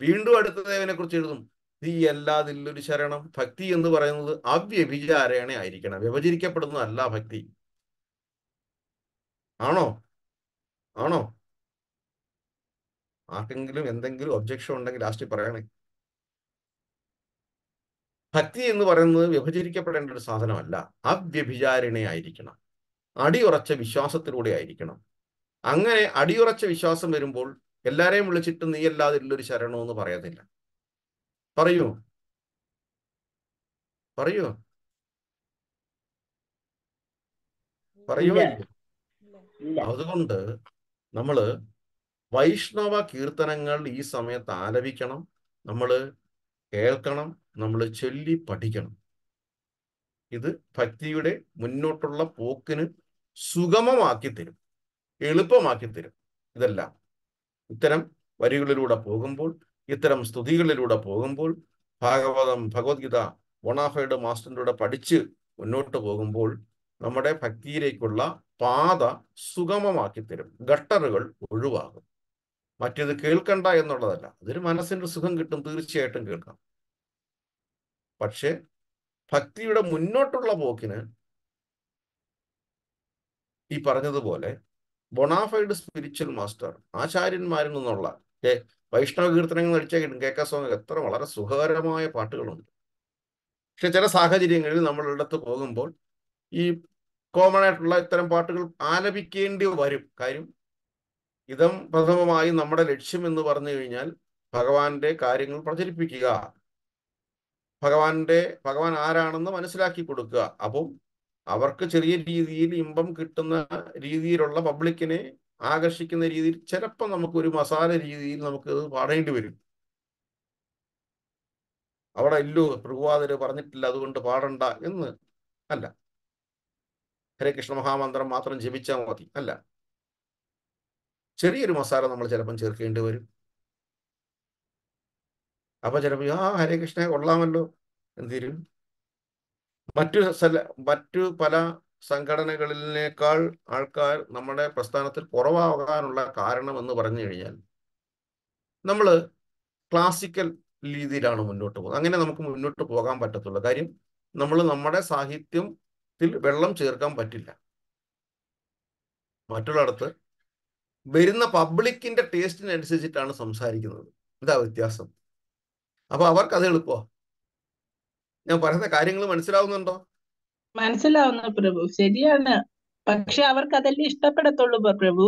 വീണ്ടും അടുത്ത ദേവനെ കുറിച്ച് എഴുതും നീ എല്ലാതില്ലൊരു ശരണം ഭക്തി എന്ന് പറയുന്നത് അവ്യഭിചാരണ ആയിരിക്കണം വ്യഭചരിക്കപ്പെടുന്നതല്ല ഭക്തി ആണോ ആണോ ആർക്കെങ്കിലും എന്തെങ്കിലും ഒബ്ജക്ഷൻ ഉണ്ടെങ്കിൽ ലാസ്റ്റിൽ പറയണേ ഭക്തി എന്ന് പറയുന്നത് വിഭജിക്കപ്പെടേണ്ട ഒരു സാധനമല്ല അവ്യഭിചാരിണയായിരിക്കണം അടിയുറച്ച വിശ്വാസത്തിലൂടെ ആയിരിക്കണം അങ്ങനെ അടിയുറച്ച വിശ്വാസം വരുമ്പോൾ എല്ലാരെയും വിളിച്ചിട്ട് നീ അല്ലാതെ ഉള്ളൊരു ശരണമെന്ന് പറയത്തില്ല പറയൂ പറയൂ പറയൂ അതുകൊണ്ട് നമ്മള് വൈഷ്ണവ കീർത്തനങ്ങൾ ഈ സമയത്ത് ആലപിക്കണം നമ്മൾ കേൾക്കണം നമ്മൾ ചൊല്ലി പഠിക്കണം ഇത് ഭക്തിയുടെ മുന്നോട്ടുള്ള പോക്കിന് സുഗമമാക്കി തരും എളുപ്പമാക്കി തരും ഇതെല്ലാം ഇത്തരം വരികളിലൂടെ പോകുമ്പോൾ ഇത്തരം സ്തുതികളിലൂടെ പോകുമ്പോൾ ഭാഗവതം ഭഗവത്ഗീത ബൊണാഫൈഡ് മാസ്റ്ററിലൂടെ പഠിച്ച് മുന്നോട്ട് പോകുമ്പോൾ നമ്മുടെ ഭക്തിയിലേക്കുള്ള പാത സുഗമമാക്കി തരും ഗട്ടറുകൾ ഒഴിവാകും മറ്റേത് കേൾക്കണ്ട എന്നുള്ളതല്ല അതൊരു മനസ്സിൻ്റെ സുഖം കിട്ടും തീർച്ചയായിട്ടും കേൾക്കാം പക്ഷെ ഭക്തിയുടെ മുന്നോട്ടുള്ള പോക്കിന് ഈ പറഞ്ഞതുപോലെ ബൊണാഫൈഡ് സ്പിരിച്വൽ മാസ്റ്റർ ആചാര്യന്മാരിൽ നിന്നുള്ള വൈഷ്ണവ കീർത്തനങ്ങൾ അടിച്ചാൽ കിട്ടും കേൾക്കാൻ എത്ര വളരെ സുഖകരമായ പാട്ടുകളുണ്ട് പക്ഷെ ചില സാഹചര്യങ്ങളിൽ നമ്മളുടെ അടുത്ത് പോകുമ്പോൾ ഈ കോമൺ ആയിട്ടുള്ള ഇത്തരം പാട്ടുകൾ ആലപിക്കേണ്ടി വരും കാര്യം ഇതം പ്രഥമമായി നമ്മുടെ ലക്ഷ്യം എന്ന് പറഞ്ഞു കഴിഞ്ഞാൽ ഭഗവാന്റെ കാര്യങ്ങൾ പ്രചരിപ്പിക്കുക ഭഗവാന്റെ ഭഗവാൻ ആരാണെന്ന് മനസ്സിലാക്കി കൊടുക്കുക അപ്പം അവർക്ക് ചെറിയ രീതിയിൽ ഇമ്പം കിട്ടുന്ന രീതിയിലുള്ള പബ്ലിക്കിനെ ആകർഷിക്കുന്ന രീതിയിൽ ചിലപ്പോൾ ഒരു മസാല രീതിയിൽ നമുക്ക് പാടേണ്ടി വരും അവിടെ ഇല്ലു പ്രഭുവാതിര് പറഞ്ഞിട്ടില്ല അതുകൊണ്ട് പാടണ്ട എന്ന് അല്ല ഹരേ കൃഷ്ണ മഹാമന്ത്രം മാത്രം ജപിച്ചാൽ മതി അല്ല ചെറിയൊരു മസാല നമ്മൾ ചിലപ്പം ചേർക്കേണ്ടി വരും അപ്പൊ ചിലപ്പോ ആ ഹരേ കൃഷ്ണ കൊള്ളാമല്ലോ എന്ത് തരും മറ്റു സ്ഥല മറ്റു പല സംഘടനകളിലേക്കാൾ ആൾക്കാർ നമ്മുടെ പ്രസ്ഥാനത്തിൽ കുറവാകാനുള്ള കാരണം എന്ന് പറഞ്ഞു കഴിഞ്ഞാൽ നമ്മൾ ക്ലാസിക്കൽ രീതിയിലാണ് മുന്നോട്ട് പോകുന്നത് അങ്ങനെ നമുക്ക് മുന്നോട്ട് പോകാൻ പറ്റത്തുള്ളൂ കാര്യം നമ്മൾ നമ്മുടെ സാഹിത്യത്തിൽ വെള്ളം ചേർക്കാൻ പറ്റില്ല മറ്റുള്ളടത്ത് വരുന്ന പബ്ലിക്കിന്റെ ടേസ്റ്റിനനുസരിച്ചിട്ടാണ് സംസാരിക്കുന്നത് ഇതാ വ്യത്യാസം അപ്പൊ അവർക്ക് അത് എളുപ്പോ ഞാൻ പറയുന്ന കാര്യങ്ങൾ മനസ്സിലാവുന്നുണ്ടോ മനസ്സിലാവുന്ന പ്രഭു ശരിയാണ് പക്ഷെ അവർക്ക് അതല്ലേ ഇഷ്ടപ്പെടത്തുള്ളൂ പ്രഭു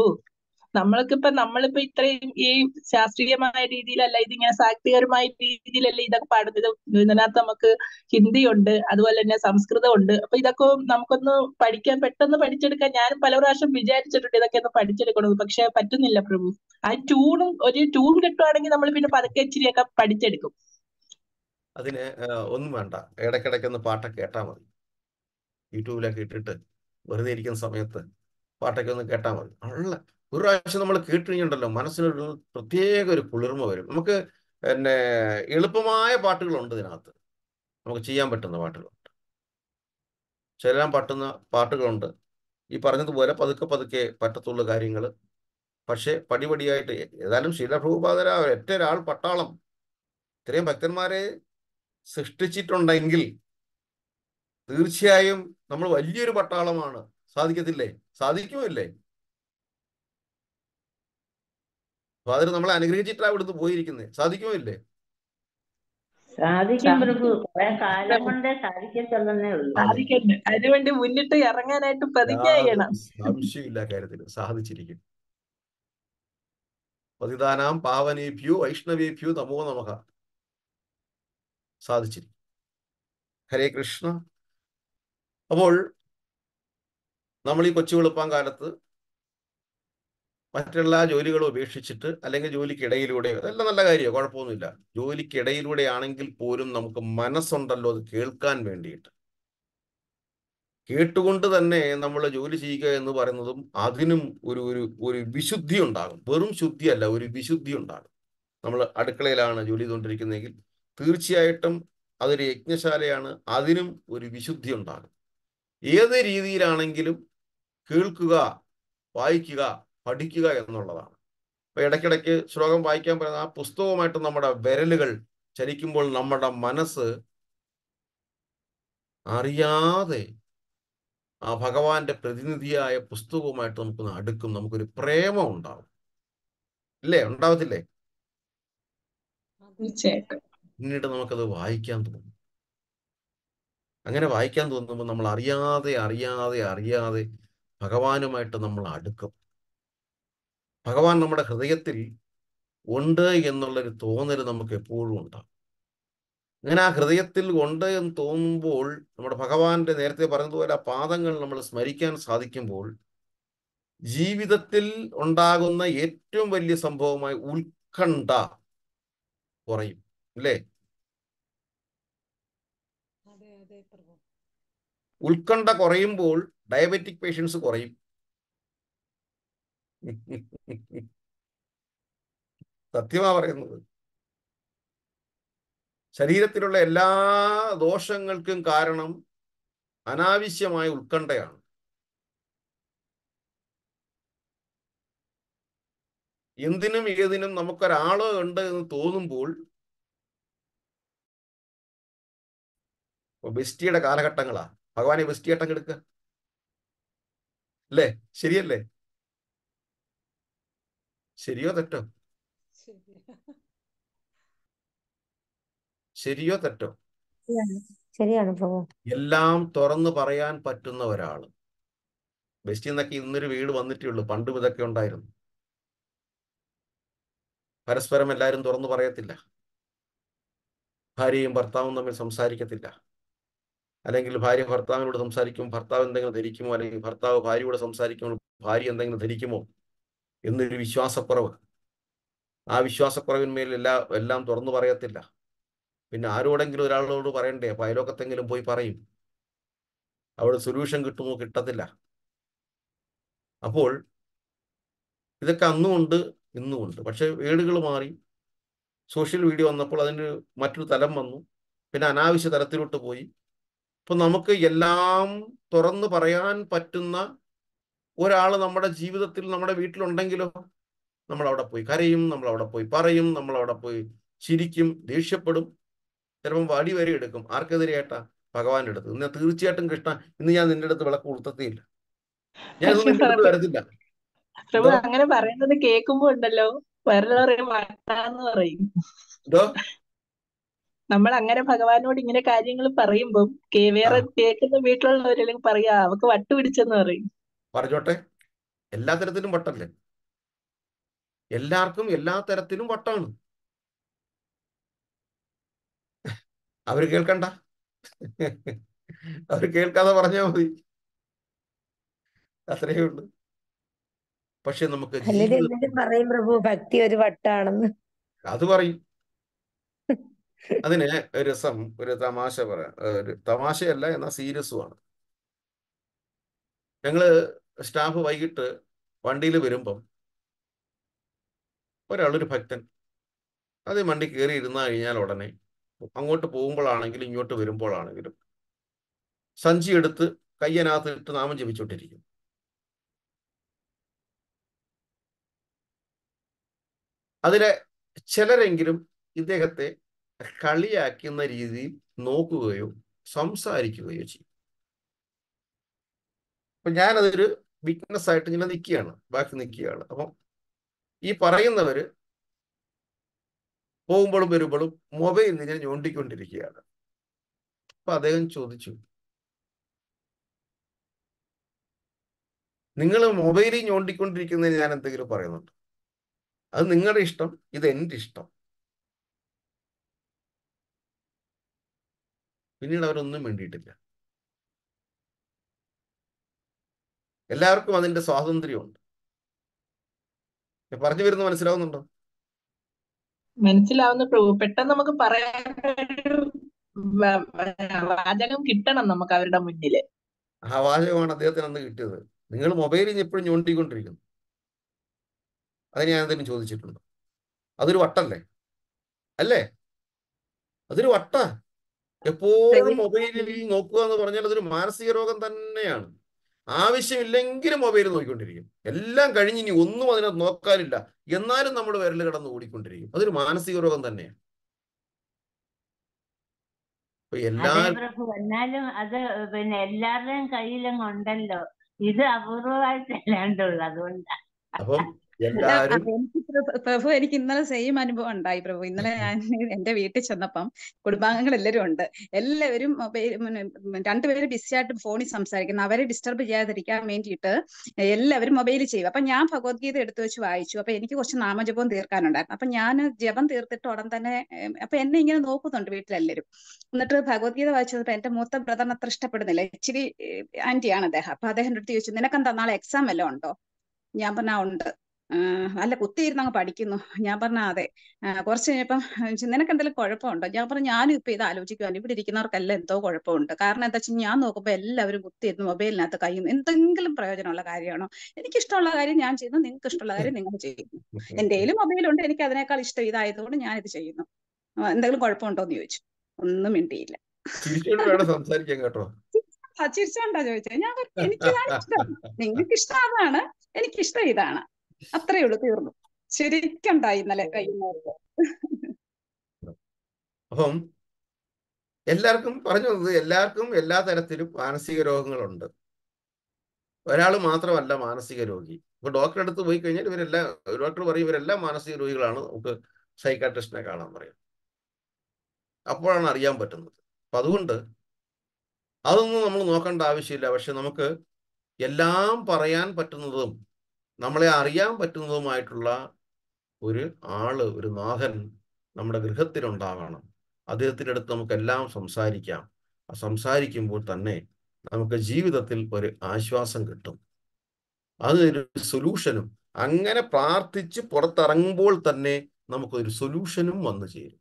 നമ്മൾക്കിപ്പോ നമ്മളിപ്പോ ഇത്രയും ഈ ശാസ്ത്രീയമായ രീതിയിലല്ല ഇതിങ്ങനെ സാഹിത്യകരമായ രീതിയിലല്ല ഇതൊക്കെ പാടുന്നത് ഇതിനകത്ത് നമുക്ക് ഹിന്ദി ഉണ്ട് അതുപോലെ തന്നെ സംസ്കൃതം ഉണ്ട് അപ്പൊ ഇതൊക്കെ നമുക്കൊന്ന് പഠിക്കാൻ പെട്ടെന്ന് പഠിച്ചെടുക്കാൻ ഞാനും പല പ്രാവശ്യം വിചാരിച്ചിട്ടുണ്ട് ഇതൊക്കെ ഒന്ന് പഠിച്ചെടുക്കണമെന്ന് പക്ഷെ പറ്റുന്നില്ല പ്രഭു ആ ട്യൂണും ഒരു ട്യൂൺ കിട്ടുവാണെങ്കിൽ നമ്മൾ പിന്നെ പതുക്കെ ഇച്ചിരിയൊക്കെ പഠിച്ചെടുക്കും അതിന് ഒന്നും വേണ്ട ഒന്ന് പാട്ടൊക്കെ കേട്ടാൽ മതി യൂട്യൂബിലൊക്കെ ഇട്ടിട്ട് വെറുതെ ഇരിക്കുന്ന സമയത്ത് പാട്ടൊക്കെ ഒന്ന് കേട്ടാൽ മതി നല്ല ഒരു പ്രാവശ്യം നമ്മൾ കേട്ടുകഴിഞ്ഞുണ്ടല്ലോ മനസ്സിനൊരു പ്രത്യേക ഒരു കുളിർമ വരും നമുക്ക് പിന്നെ എളുപ്പമായ പാട്ടുകളുണ്ട് ഇതിനകത്ത് നമുക്ക് ചെയ്യാൻ പറ്റുന്ന പാട്ടുകളുണ്ട് ചെല്ലാൻ പറ്റുന്ന പാട്ടുകളുണ്ട് ഈ പറഞ്ഞതുപോലെ പതുക്കെ പതുക്കെ പറ്റത്തുള്ള കാര്യങ്ങൾ പക്ഷേ പടിപടിയായിട്ട് ഏതായാലും ശീലഭൂപാതര ഒറ്റ ഒരാൾ പട്ടാളം ഇത്രയും ഭക്തന്മാരെ സൃഷ്ടിച്ചിട്ടുണ്ടെങ്കിൽ തീർച്ചയായും നമ്മൾ വലിയൊരു പട്ടാളമാണ് സാധിക്കത്തില്ലേ സാധിക്കുമില്ലേ ഫാദർ നമ്മളെ അനുഗ്രഹിച്ചിട്ടാണ് ഇവിടുന്ന് പോയിരിക്കുന്നത് സാധിക്കുമല്ലേ സാധിക്കും ഉള്ളൂ അതിനുവേണ്ടി മുന്നിട്ട് ഇറങ്ങാനായിട്ട് പ്രതിജ്ഞ ചെയ്യണം സംശയമില്ല കാര്യത്തിൽ സാധിച്ചിരിക്കും പതിദാനാം പാവനേഭ്യോ വൈഷ്ണവേഭ്യോ തമോ നമഹ സാധിച്ചിരിക്കും ഹരേ കൃഷ്ണ അപ്പോൾ നമ്മൾ ഈ കൊച്ചു കാലത്ത് മറ്റെല്ലാ ജോലികളും ഉപേക്ഷിച്ചിട്ട് അല്ലെങ്കിൽ ജോലിക്കിടയിലൂടെയോ അതെല്ലാം നല്ല കാര്യമാണ് കുഴപ്പമൊന്നുമില്ല ജോലിക്കിടയിലൂടെ ആണെങ്കിൽ പോലും നമുക്ക് മനസ്സുണ്ടല്ലോ അത് കേൾക്കാൻ വേണ്ടിയിട്ട് കേട്ടുകൊണ്ട് തന്നെ നമ്മൾ ജോലി ചെയ്യുക എന്ന് പറയുന്നതും അതിനും ഒരു ഒരു ഒരു വിശുദ്ധി ഉണ്ടാകും വെറും ശുദ്ധിയല്ല ഒരു വിശുദ്ധി ഉണ്ടാകും നമ്മൾ അടുക്കളയിലാണ് ജോലി ചെയ്തുകൊണ്ടിരിക്കുന്നതെങ്കിൽ തീർച്ചയായിട്ടും അതൊരു യജ്ഞശാലയാണ് അതിനും ഒരു വിശുദ്ധി ഉണ്ടാകും ഏത് രീതിയിലാണെങ്കിലും കേൾക്കുക വായിക്കുക പഠിക്കുക എന്നുള്ളതാണ് ഇപ്പൊ ഇടയ്ക്കിടയ്ക്ക് ശ്ലോകം വായിക്കാൻ പറയുന്ന ആ പുസ്തകവുമായിട്ട് നമ്മുടെ വിരലുകൾ ചലിക്കുമ്പോൾ നമ്മുടെ മനസ്സ് അറിയാതെ ആ ഭഗവാന്റെ പ്രതിനിധിയായ പുസ്തകവുമായിട്ട് നമുക്ക് അടുക്കും നമുക്കൊരു പ്രേമം ഉണ്ടാവും ഇല്ലേ ഉണ്ടാവത്തില്ലേ തീർച്ചയായിട്ടും പിന്നീട് നമുക്കത് വായിക്കാൻ തോന്നും അങ്ങനെ വായിക്കാൻ തോന്നുമ്പോൾ നമ്മൾ അറിയാതെ അറിയാതെ അറിയാതെ ഭഗവാനുമായിട്ട് നമ്മൾ അടുക്കും ഭഗവാൻ നമ്മുടെ ഹൃദയത്തിൽ ഉണ്ട് എന്നുള്ളൊരു തോന്നൽ നമുക്ക് എപ്പോഴും ഉണ്ടാകും അങ്ങനെ ആ ഹൃദയത്തിൽ ഉണ്ട് എന്ന് തോന്നുമ്പോൾ നമ്മുടെ ഭഗവാന്റെ നേരത്തെ പറഞ്ഞതുപോലെ ആ പാദങ്ങൾ നമ്മൾ സ്മരിക്കാൻ സാധിക്കുമ്പോൾ ജീവിതത്തിൽ ഉണ്ടാകുന്ന ഏറ്റവും വലിയ സംഭവമായി ഉത്കണ്ഠ കുറയും അല്ലേ ഉത്കണ്ഠ കുറയുമ്പോൾ ഡയബറ്റിക് പേഷ്യൻസ് കുറയും സത്യമാ പറയുന്നത് ശരീരത്തിലുള്ള എല്ലാ ദോഷങ്ങൾക്കും കാരണം അനാവശ്യമായ ഉത്കണ്ഠയാണ് എന്തിനും ഏതിനും നമുക്കൊരാളോ ഉണ്ട് എന്ന് തോന്നുമ്പോൾ ബെസ്റ്റിയുടെ കാലഘട്ടങ്ങളാണ് ഭഗവാനെ വൃഷ്ടിയേട്ടം കെടുക്കുക അല്ലേ ശരിയല്ലേ ശരിയോ തെറ്റോ ശരിയോ തെറ്റോ ശരിയാണ് എല്ലാം തുറന്നു പറയാൻ പറ്റുന്ന ഒരാള് വെസ്റ്റിൽ എന്നൊക്കെ ഇന്നൊരു വീട് വന്നിട്ടേ ഉള്ളൂ പണ്ടും ഇതൊക്കെ ഉണ്ടായിരുന്നു പരസ്പരം എല്ലാരും തുറന്നു പറയത്തില്ല ഭാര്യയും ഭർത്താവും തമ്മിൽ സംസാരിക്കത്തില്ല അല്ലെങ്കിൽ ഭാര്യ ഭർത്താവിനോട് സംസാരിക്കും ഭർത്താവ് എന്തെങ്കിലും ധരിക്കുമോ അല്ലെങ്കിൽ ഭർത്താവ് ഭാര്യയോട് സംസാരിക്കുമ്പോൾ ഭാര്യ എന്തെങ്കിലും ധരിക്കുമോ എന്നൊരു വിശ്വാസക്കുറവ് ആ വിശ്വാസക്കുറവിന്മേൽ എല്ലാ എല്ലാം തുറന്നു പറയത്തില്ല പിന്നെ ആരോടെങ്കിലും ഒരാളോട് പറയണ്ടേ അപ്പൊ അയലോക്കത്തെങ്കിലും പോയി പറയും അവിടെ സൊല്യൂഷൻ കിട്ടുമോ കിട്ടത്തില്ല അപ്പോൾ ഇതൊക്കെ അന്നുമുണ്ട് ഇന്നുമുണ്ട് പക്ഷെ വീടുകൾ മാറി സോഷ്യൽ മീഡിയ വന്നപ്പോൾ അതിന് മറ്റൊരു തലം വന്നു പിന്നെ അനാവശ്യ തലത്തിലോട്ട് പോയി ഇപ്പൊ നമുക്ക് എല്ലാം തുറന്നു പറയാൻ പറ്റുന്ന ഒരാൾ നമ്മുടെ ജീവിതത്തിൽ നമ്മുടെ വീട്ടിലുണ്ടെങ്കിലോ നമ്മൾ അവിടെ പോയി കരയും നമ്മൾ അവിടെ പോയി പറയും നമ്മൾ അവിടെ പോയി ചിരിക്കും ദേഷ്യപ്പെടും ചിലപ്പം വടി വരെ എടുക്കും ആർക്കെതിരെയായിട്ട ഭഗവാന്റെ അടുത്ത് ഇന്ന് തീർച്ചയായിട്ടും കൃഷ്ണ ഇന്ന് ഞാൻ നിന്റെ അടുത്ത് വിളക്ക് കൊളുത്തത്തിയില്ല ഞാൻ വരത്തില്ല അങ്ങനെ പറയുന്നത് കേൾക്കുമ്പോ ഉണ്ടല്ലോ പറയും നമ്മൾ അങ്ങനെ ഭഗവാനോട് ഇങ്ങനെ കാര്യങ്ങൾ പറയുമ്പം വേറെ കേൾക്കുന്ന വീട്ടിലുള്ളവരെല്ലാം പറയാ അവക്ക് വട്ട് പിടിച്ചെന്ന് പറയും പറഞ്ഞോട്ടെ എല്ലാ തരത്തിലും വട്ടല്ലേ എല്ലാവർക്കും എല്ലാ തരത്തിലും വട്ടാണ് അവര് കേൾക്കണ്ട അവര് കേൾക്കാതെ പറഞ്ഞാൽ മതി അത്രയേ ഉള്ളു പക്ഷെ നമുക്ക് പറയും പ്രഭു ഭക്തി ഒരു വട്ടാണെന്ന് അത് പറയും അതിന് രസം ഒരു തമാശ പറയാം ഒരു തമാശയല്ല എന്നാൽ സീരിയസുമാണ് ഞങ്ങള് സ്റ്റാഫ് വൈകിട്ട് വണ്ടിയിൽ വരുമ്പം ഒരാളൊരു ഭക്തൻ അത് വണ്ടി കയറി ഇരുന്നാൽ കഴിഞ്ഞാൽ ഉടനെ അങ്ങോട്ട് പോകുമ്പോഴാണെങ്കിലും ഇങ്ങോട്ട് വരുമ്പോഴാണെങ്കിലും സഞ്ചി എടുത്ത് കയ്യനകത്ത് ഇട്ട് നാമം ജപിച്ചോട്ടിരിക്കും അതിലെ ചിലരെങ്കിലും ഇദ്ദേഹത്തെ കളിയാക്കുന്ന രീതിയിൽ നോക്കുകയോ സംസാരിക്കുകയോ ചെയ്യും അപ്പൊ ഞാനതൊരു വീക്ക്നെസ് ആയിട്ട് ഇങ്ങനെ നിൽക്കുകയാണ് ബാക്കി നിൽക്കുകയാണ് അപ്പം ഈ പറയുന്നവര് പോകുമ്പോഴും വരുമ്പോഴും മൊബൈൽ ഇങ്ങനെ ഞൊണ്ടിക്കൊണ്ടിരിക്കുകയാണ് അപ്പൊ അദ്ദേഹം ചോദിച്ചു നിങ്ങൾ മൊബൈലിൽ ഞോണ്ടിക്കൊണ്ടിരിക്കുന്നതിന് ഞാൻ എന്തെങ്കിലും പറയുന്നുണ്ട് അത് നിങ്ങളുടെ ഇഷ്ടം ഇത് എൻ്റെ ഇഷ്ടം പിന്നീട് അവരൊന്നും വേണ്ടിയിട്ടില്ല എല്ലാവർക്കും അതിന്റെ സ്വാതന്ത്ര്യമുണ്ട് പറഞ്ഞു വരുന്നു മനസ്സിലാവുന്നുണ്ടോ മനസ്സിലാവുന്ന പെട്ടെന്ന് നമുക്ക് പറയാൻ വാചകം കിട്ടണം നമുക്ക് അവരുടെ മുന്നിൽ ആ വാചകമാണ് അദ്ദേഹത്തിന് അന്ന് കിട്ടിയത് നിങ്ങൾ മൊബൈലിൽ എപ്പോഴും ഞോണ്ടിക്കൊണ്ടിരിക്കുന്നു അത് ഞാൻ എന്തെങ്കിലും ചോദിച്ചിട്ടുണ്ടോ അതൊരു വട്ടല്ലേ അല്ലേ അതൊരു വട്ട എപ്പോഴും മൊബൈലിൽ നോക്കുക എന്ന് പറഞ്ഞാൽ അതൊരു മാനസിക രോഗം തന്നെയാണ് ആവശ്യമില്ലെങ്കിലും മൊബൈൽ നോക്കിക്കൊണ്ടിരിക്കും എല്ലാം കഴിഞ്ഞ് ഇനി ഒന്നും അതിനകത്ത് നോക്കാനില്ല എന്നാലും നമ്മൾ വിരൽ കടന്ന് ഓടിക്കൊണ്ടിരിക്കും അതൊരു മാനസിക രോഗം തന്നെയാണ് എന്നാലും അത് പിന്നെ എല്ലാവരുടെയും കയ്യിലും ഉണ്ടല്ലോ ഇത് അപൂർവമായിട്ടല്ലാണ്ടുള്ളൂ അപ്പം എല്ലാവരും പ്രഭു എനിക്ക് ഇന്നലെ സെയിം അനുഭവം ഉണ്ടായി പ്രഭു ഇന്നലെ ഞാൻ എന്റെ വീട്ടിൽ ചെന്നപ്പം കുടുംബാംഗങ്ങൾ എല്ലാവരും ഉണ്ട് എല്ലാവരും രണ്ടുപേരും ബിസി ആയിട്ട് ഫോണിൽ സംസാരിക്കുന്നു അവരെ ഡിസ്റ്റർബ് ചെയ്യാതിരിക്കാൻ വേണ്ടിയിട്ട് എല്ലാവരും മൊബൈലിൽ ചെയ്യും അപ്പൊ ഞാൻ ഭഗവത്ഗീത എടുത്തു വെച്ച് വായിച്ചു അപ്പൊ എനിക്ക് കുറച്ച് നാമജപം തീർക്കാനുണ്ടായിരുന്നു അപ്പൊ ഞാൻ ജപം തീർത്തിട്ട് ഉടൻ തന്നെ അപ്പൊ എന്നെ ഇങ്ങനെ നോക്കുന്നുണ്ട് വീട്ടിലെല്ലാവരും എന്നിട്ട് ഭഗവത്ഗീത വായിച്ചപ്പോ എന്റെ മൂത്ത ബ്രദറിനെ അത്ര ഇഷ്ടപ്പെടുന്നില്ല ഇച്ചിരി ആന്റിയാണ് അദ്ദേഹം അപ്പൊ അദ്ദേഹം എടുത്ത് ചോദിച്ചു നിനക്കെന്താ നാളെ എക്സാം വല്ലതും ഉണ്ടോ ഞാൻ പറഞ്ഞാ ഉണ്ട് അല്ല കുത്തിയിരുന്ന് അങ്ങ് പഠിക്കുന്നു ഞാൻ പറഞ്ഞ അതെ കുറച്ച് കഴിഞ്ഞപ്പം നിനക്ക് എന്തെങ്കിലും കുഴപ്പമുണ്ടോ ഞാൻ പറഞ്ഞു ഞാനും ഇപ്പൊ ഇത് ആലോചിക്കുവാണ് ഇവിടെ ഇരിക്കുന്നവർക്കെല്ലാം എന്തോ കുഴപ്പമുണ്ട് കാരണം എന്താ വെച്ചാൽ ഞാൻ നോക്കുമ്പോൾ എല്ലാവരും കുത്തിയിരുന്ന് മൊബൈലിനകത്ത് കഴിയുന്നു എന്തെങ്കിലും പ്രയോജനമുള്ള കാര്യമാണോ എനിക്കിഷ്ടമുള്ള കാര്യം ഞാൻ ചെയ്യുന്നു നിങ്ങൾക്ക് ഇഷ്ടമുള്ള കാര്യം നിങ്ങൾ ചെയ്യുന്നു എൻ്റെ മൊബൈലുണ്ട് എനിക്ക് അതിനേക്കാൾ ഇഷ്ടം ഇതായതുകൊണ്ട് ഞാൻ ഇത് ചെയ്യുന്നു എന്തെങ്കിലും കുഴപ്പമുണ്ടോ എന്ന് ചോദിച്ചു ഒന്നും മിണ്ടിയില്ല സംസാരിക്കാൻ കേട്ടോ ചിരിച്ചോണ്ടാ ചോദിച്ചത് ഞാൻ എനിക്ക് ഇഷ്ടം നിങ്ങൾക്ക് ഇഷ്ടം അതാണ് എനിക്ക് ഇഷ്ടം ഇതാണ് അത്രയേ ഉള്ളൂ തീർന്നു ശരിക്കുണ്ടായി ഇന്നലെ കഴിയുന്നവർക്ക് അപ്പം എല്ലാവർക്കും പറഞ്ഞു വന്നത് എല്ലാവർക്കും എല്ലാ തരത്തിലും മാനസിക രോഗങ്ങളുണ്ട് ഒരാൾ മാത്രമല്ല മാനസിക രോഗി ഇപ്പൊ ഡോക്ടറെ അടുത്ത് പോയി കഴിഞ്ഞാൽ ഇവരെല്ലാം ഡോക്ടർ പറയും ഇവരെല്ലാം മാനസിക രോഗികളാണ് നമുക്ക് സൈക്കാട്രിസ്റ്റിനെ കാണാൻ പറയും അപ്പോഴാണ് അറിയാൻ പറ്റുന്നത് അപ്പൊ അതുകൊണ്ട് അതൊന്നും നമ്മൾ നോക്കേണ്ട ആവശ്യമില്ല പക്ഷെ നമുക്ക് എല്ലാം പറയാൻ പറ്റുന്നതും നമ്മളെ അറിയാൻ പറ്റുന്നതുമായിട്ടുള്ള ഒരു ആള് ഒരു നാഥൻ നമ്മുടെ ഗൃഹത്തിലുണ്ടാകണം അദ്ദേഹത്തിൻ്റെ അടുത്ത് നമുക്കെല്ലാം സംസാരിക്കാം സംസാരിക്കുമ്പോൾ തന്നെ നമുക്ക് ജീവിതത്തിൽ ഒരു ആശ്വാസം കിട്ടും അതിനൊരു സൊല്യൂഷനും അങ്ങനെ പ്രാർത്ഥിച്ച് പുറത്തിറങ്ങുമ്പോൾ തന്നെ നമുക്കൊരു സൊല്യൂഷനും വന്നു ചേരും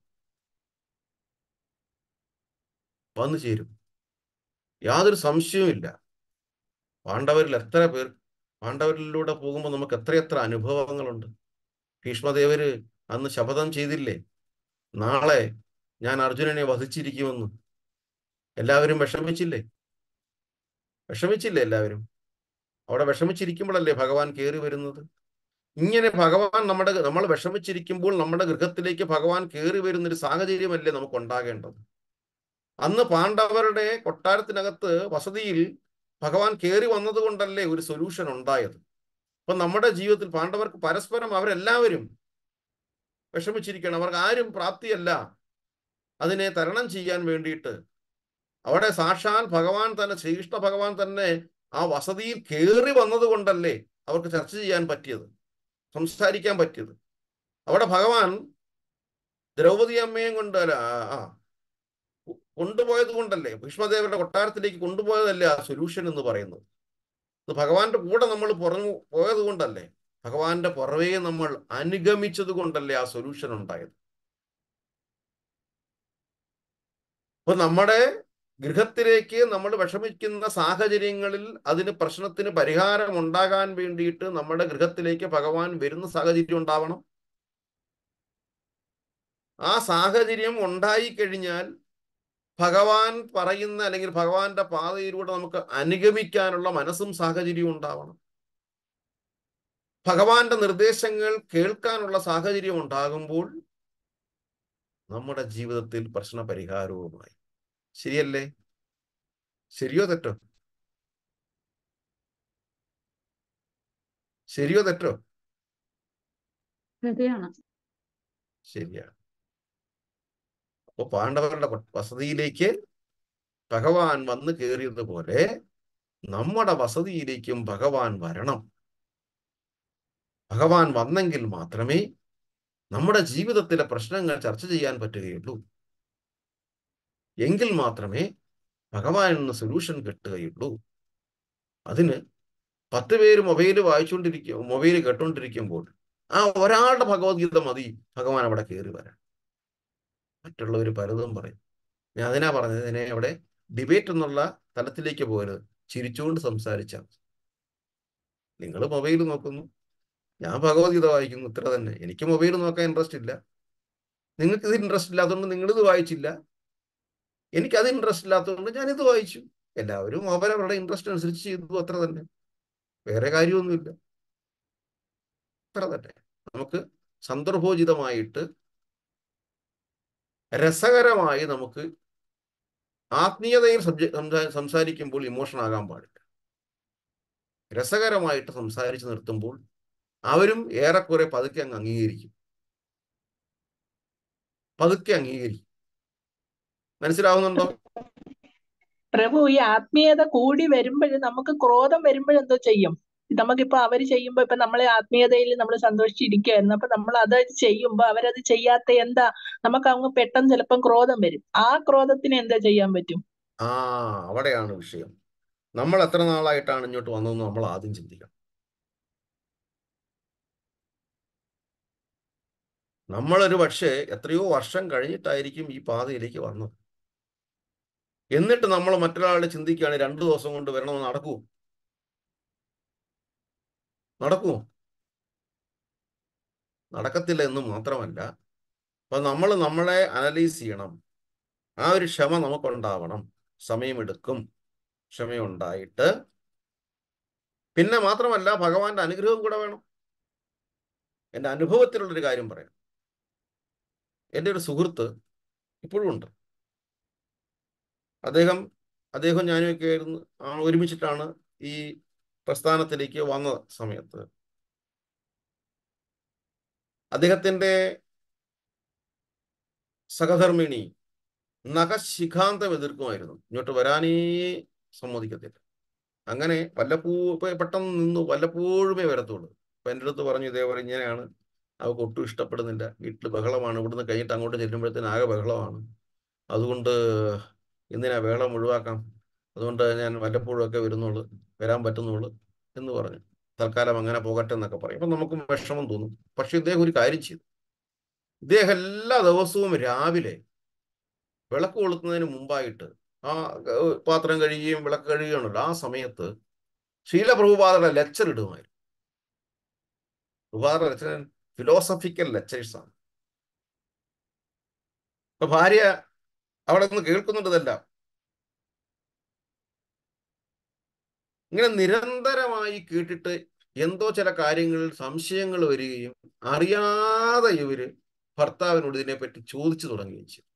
വന്നു ചേരും യാതൊരു സംശയവുമില്ല പാണ്ഡവരിൽ എത്ര പേർ പാണ്ഡവരിലൂടെ പോകുമ്പോൾ നമുക്ക് എത്രയെത്ര അനുഭവങ്ങളുണ്ട് ഭീഷ്മദേവര് അന്ന് ശപഥം ചെയ്തില്ലേ നാളെ ഞാൻ അർജുനനെ വധിച്ചിരിക്കുമെന്ന് എല്ലാവരും വിഷമിച്ചില്ലേ വിഷമിച്ചില്ലേ എല്ലാവരും അവിടെ വിഷമിച്ചിരിക്കുമ്പോഴല്ലേ ഭഗവാൻ കയറി വരുന്നത് ഇങ്ങനെ ഭഗവാൻ നമ്മുടെ നമ്മൾ വിഷമിച്ചിരിക്കുമ്പോൾ നമ്മുടെ ഗൃഹത്തിലേക്ക് ഭഗവാൻ കയറി വരുന്നൊരു സാഹചര്യമല്ലേ നമുക്ക് ഉണ്ടാകേണ്ടത് അന്ന് പാണ്ഡവരുടെ കൊട്ടാരത്തിനകത്ത് വസതിയിൽ ഭഗവാൻ കയറി വന്നതുകൊണ്ടല്ലേ ഒരു സൊല്യൂഷൻ ഉണ്ടായത് അപ്പൊ നമ്മുടെ ജീവിതത്തിൽ പാണ്ഡവർക്ക് പരസ്പരം അവരെല്ലാവരും വിഷമിച്ചിരിക്കണം അവർക്ക് ആരും പ്രാപ്തിയല്ല അതിനെ തരണം ചെയ്യാൻ വേണ്ടിയിട്ട് അവിടെ സാക്ഷാൽ ഭഗവാൻ തന്നെ ശ്രീകൃഷ്ണ ഭഗവാൻ തന്നെ ആ വസതിയിൽ കയറി വന്നതുകൊണ്ടല്ലേ അവർക്ക് ചർച്ച ചെയ്യാൻ പറ്റിയത് സംസാരിക്കാൻ പറ്റിയത് അവിടെ ഭഗവാൻ ദ്രൗപദി അമ്മയും കൊണ്ട് ആ കൊണ്ടുപോയത് കൊണ്ടല്ലേ ഭീഷ്മദേവരുടെ കൊട്ടാരത്തിലേക്ക് കൊണ്ടുപോയതല്ലേ ആ സൊല്യൂഷൻ എന്ന് പറയുന്നത് അത് ഭഗവാന്റെ കൂടെ നമ്മൾ പുറം പോയത് കൊണ്ടല്ലേ ഭഗവാന്റെ പുറവേ നമ്മൾ അനുഗമിച്ചത് കൊണ്ടല്ലേ ആ സൊല്യൂഷൻ ഉണ്ടായത് അപ്പൊ നമ്മുടെ ഗൃഹത്തിലേക്ക് നമ്മൾ വിഷമിക്കുന്ന സാഹചര്യങ്ങളിൽ അതിന് പ്രശ്നത്തിന് പരിഹാരം ഉണ്ടാകാൻ വേണ്ടിയിട്ട് നമ്മുടെ ഗൃഹത്തിലേക്ക് ഭഗവാൻ വരുന്ന സാഹചര്യം ഉണ്ടാവണം ആ സാഹചര്യം ഉണ്ടായി കഴിഞ്ഞാൽ ഭഗവാൻ പറയുന്ന അല്ലെങ്കിൽ ഭഗവാന്റെ പാതയിലൂടെ നമുക്ക് അനുഗമിക്കാനുള്ള മനസ്സും സാഹചര്യവും ഉണ്ടാവണം ഭഗവാന്റെ നിർദ്ദേശങ്ങൾ കേൾക്കാനുള്ള സാഹചര്യം ഉണ്ടാകുമ്പോൾ നമ്മുടെ ജീവിതത്തിൽ പ്രശ്ന പരിഹാരവുമായി ശരിയല്ലേ ശരിയോ തെറ്റോ ശരിയോ തെറ്റോ ശരിയാണ് ശരിയാണ് അപ്പൊ പാണ്ഡവരുടെ വസതിയിലേക്ക് ഭഗവാൻ വന്നു കയറിയതുപോലെ നമ്മുടെ വസതിയിലേക്കും ഭഗവാൻ വരണം ഭഗവാൻ വന്നെങ്കിൽ മാത്രമേ നമ്മുടെ ജീവിതത്തിലെ പ്രശ്നങ്ങൾ ചർച്ച ചെയ്യാൻ പറ്റുകയുള്ളൂ എങ്കിൽ മാത്രമേ ഭഗവാൻ എന്ന സൊല്യൂഷൻ കിട്ടുകയുള്ളൂ അതിന് പത്ത് പേര് മൊബൈൽ വായിച്ചുകൊണ്ടിരിക്കും മൊബൈൽ കേട്ടുകൊണ്ടിരിക്കുമ്പോൾ ആ ഒരാളുടെ ഭഗവത്ഗീത മതി ഭഗവാൻ അവിടെ കയറി വരാൻ മറ്റുള്ളവർ പലതും പറയും ഞാൻ അതിനാ പറഞ്ഞത് ഇതിനെ അവിടെ ഡിബേറ്റ് എന്നുള്ള തലത്തിലേക്ക് പോകരുത് ചിരിച്ചുകൊണ്ട് സംസാരിച്ചാൽ നിങ്ങൾ മൊബൈൽ നോക്കുന്നു ഞാൻ ഭഗവത്ഗീത വായിക്കുന്നു ഇത്ര തന്നെ എനിക്ക് മൊബൈൽ നോക്കാൻ ഇൻട്രസ്റ്റ് ഇല്ല നിങ്ങൾക്ക് ഇത് ഇൻട്രസ്റ്റ് ഇല്ലാത്തതുകൊണ്ട് നിങ്ങളിത് വായിച്ചില്ല എനിക്കത് ഇൻട്രസ്റ്റ് ഇല്ലാത്തതുകൊണ്ട് ഇത് വായിച്ചു എല്ലാവരും അവരവരുടെ ഇൻട്രസ്റ്റ് അനുസരിച്ച് ചെയ്തു അത്ര തന്നെ വേറെ കാര്യമൊന്നുമില്ല അത്ര തന്നെ നമുക്ക് സന്ദർഭോചിതമായിട്ട് രസകരമായി നമുക്ക് ആത്മീയതയിൽ സംസാരിക്കുമ്പോൾ ഇമോഷൻ ആകാൻ പാടില്ല രസകരമായിട്ട് സംസാരിച്ച് നിർത്തുമ്പോൾ അവരും ഏറെക്കുറെ പതുക്കെ അങ്ങ് അംഗീകരിക്കും പതുക്കെ അംഗീകരിക്കും മനസ്സിലാവുന്നുണ്ടോ പ്രഭു ഈ ആത്മീയത കൂടി വരുമ്പോഴും നമുക്ക് ക്രോധം വരുമ്പോഴെന്തോ ചെയ്യും നമുക്കിപ്പോ അവര് ചെയ്യുമ്പോ ഇപ്പൊ നമ്മളെ ആത്മീയതയിൽ നമ്മൾ സന്തോഷിച്ചിരിക്കുകയായിരുന്നു അപ്പൊ നമ്മൾ അത് ചെയ്യുമ്പോ അവരത് ചെയ്യാത്ത എന്താ നമുക്ക് അങ്ങ് പെട്ടെന്ന് ചിലപ്പം ക്രോധം വരും ആ ക്രോധത്തിന് എന്താ ചെയ്യാൻ പറ്റും ആ അവിടെയാണ് വിഷയം നമ്മൾ എത്ര നാളായിട്ടാണ് ഇങ്ങോട്ട് വന്നതെന്ന് നമ്മൾ ആദ്യം ചിന്തിക്കണം നമ്മളൊരു പക്ഷേ എത്രയോ വർഷം കഴിഞ്ഞിട്ടായിരിക്കും ഈ പാതയിലേക്ക് വന്നത് എന്നിട്ട് നമ്മൾ മറ്റൊരാളെ ചിന്തിക്കുകയാണ് രണ്ടു ദിവസം കൊണ്ട് വരണമെന്ന് നടക്കൂ നടക്കുമോ നടക്കത്തില്ല എന്ന് മാത്രമല്ല അപ്പൊ നമ്മൾ നമ്മളെ അനലൈസ് ചെയ്യണം ആ ഒരു ക്ഷമ നമുക്കുണ്ടാവണം സമയമെടുക്കും ക്ഷമയുണ്ടായിട്ട് പിന്നെ മാത്രമല്ല ഭഗവാന്റെ അനുഗ്രഹം കൂടെ വേണം എൻ്റെ അനുഭവത്തിലുള്ളൊരു കാര്യം പറയാം എൻ്റെ ഒരു സുഹൃത്ത് ഇപ്പോഴും ഉണ്ട് അദ്ദേഹം അദ്ദേഹം ഞാനും ഒക്കെ ആയിരുന്നു ഒരുമിച്ചിട്ടാണ് ഈ പ്രസ്ഥാനത്തിലേക്ക് വന്ന സമയത്ത് അദ്ദേഹത്തിന്റെ സഹധർമ്മിണി നഖശിഖാന്തം എതിർക്കുമായിരുന്നു ഇങ്ങോട്ട് വരാനേ സമ്മതിക്കത്തില്ല അങ്ങനെ വല്ലപ്പൂ പെട്ടെന്ന് നിന്നു വല്ലപ്പോഴുമേ വരത്തുള്ളൂ അപ്പൊ എൻ്റെ അടുത്ത് പറഞ്ഞു ഇതേപോലെ ഇങ്ങനെയാണ് അവൾക്ക് ഒട്ടും ഇഷ്ടപ്പെടുന്നില്ല വീട്ടിൽ ബഹളമാണ് ഇവിടുന്ന് കഴിഞ്ഞിട്ട് അങ്ങോട്ട് ചെല്ലുമ്പോഴത്തേന് ആകെ ബഹളമാണ് അതുകൊണ്ട് എന്തിനാ ബഹളം ഒഴിവാക്കാം അതുകൊണ്ട് ഞാൻ വല്ലപ്പോഴൊക്കെ വരുന്നുള്ളു വരാൻ പറ്റുന്നുള്ളു എന്ന് പറഞ്ഞു തൽക്കാലം അങ്ങനെ പോകട്ടെ എന്നൊക്കെ പറയും അപ്പം നമുക്ക് വിഷമം തോന്നും പക്ഷെ ഇദ്ദേഹം ഒരു കാര്യം ചെയ്തു ഇദ്ദേഹം എല്ലാ ദിവസവും രാവിലെ വിളക്ക് കൊളുക്കുന്നതിന് മുമ്പായിട്ട് ആ പാത്രം കഴുകുകയും വിളക്ക് കഴുകുകയാണല്ലോ ആ സമയത്ത് ശീലപ്രഭുപാദരുടെ ലെക്ചർ ഇടുമായിരുന്നു പ്രഭുപാദരുടെ ലെക്ചർ ഫിലോസഫിക്കൽ ലെക്ചേഴ്സാണ് അപ്പൊ ഭാര്യ അവിടെ നിന്ന് കേൾക്കുന്നുണ്ടതെല്ലാം ഇങ്ങനെ നിരന്തരമായി കേട്ടിട്ട് എന്തോ ചില കാര്യങ്ങളിൽ സംശയങ്ങൾ വരികയും അറിയാതെ ഇവര് ഭർത്താവിനോട് ഇതിനെപ്പറ്റി ചോദിച്ചു തുടങ്ങുകയും ചെയ്തു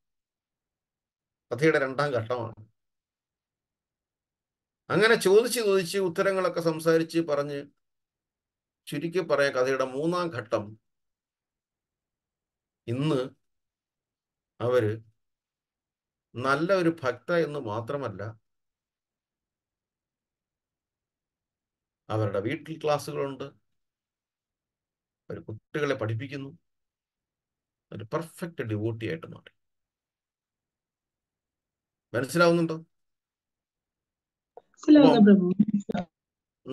കഥയുടെ രണ്ടാം ഘട്ടമാണ് അങ്ങനെ ചോദിച്ച് ചോദിച്ച് ഉത്തരങ്ങളൊക്കെ സംസാരിച്ച് പറഞ്ഞ് ചുരുക്കി പറയാൻ കഥയുടെ മൂന്നാം ഘട്ടം ഇന്ന് അവര് നല്ല ഒരു ഭക്ത എന്ന് മാത്രമല്ല അവരുടെ വീട്ടിൽ ക്ലാസ്സുകളുണ്ട് അവർ കുട്ടികളെ പഠിപ്പിക്കുന്നു ഒരു പെർഫെക്റ്റ് ഡിവോട്ടി ആയിട്ട് മാറി മനസ്സിലാവുന്നുണ്ടോ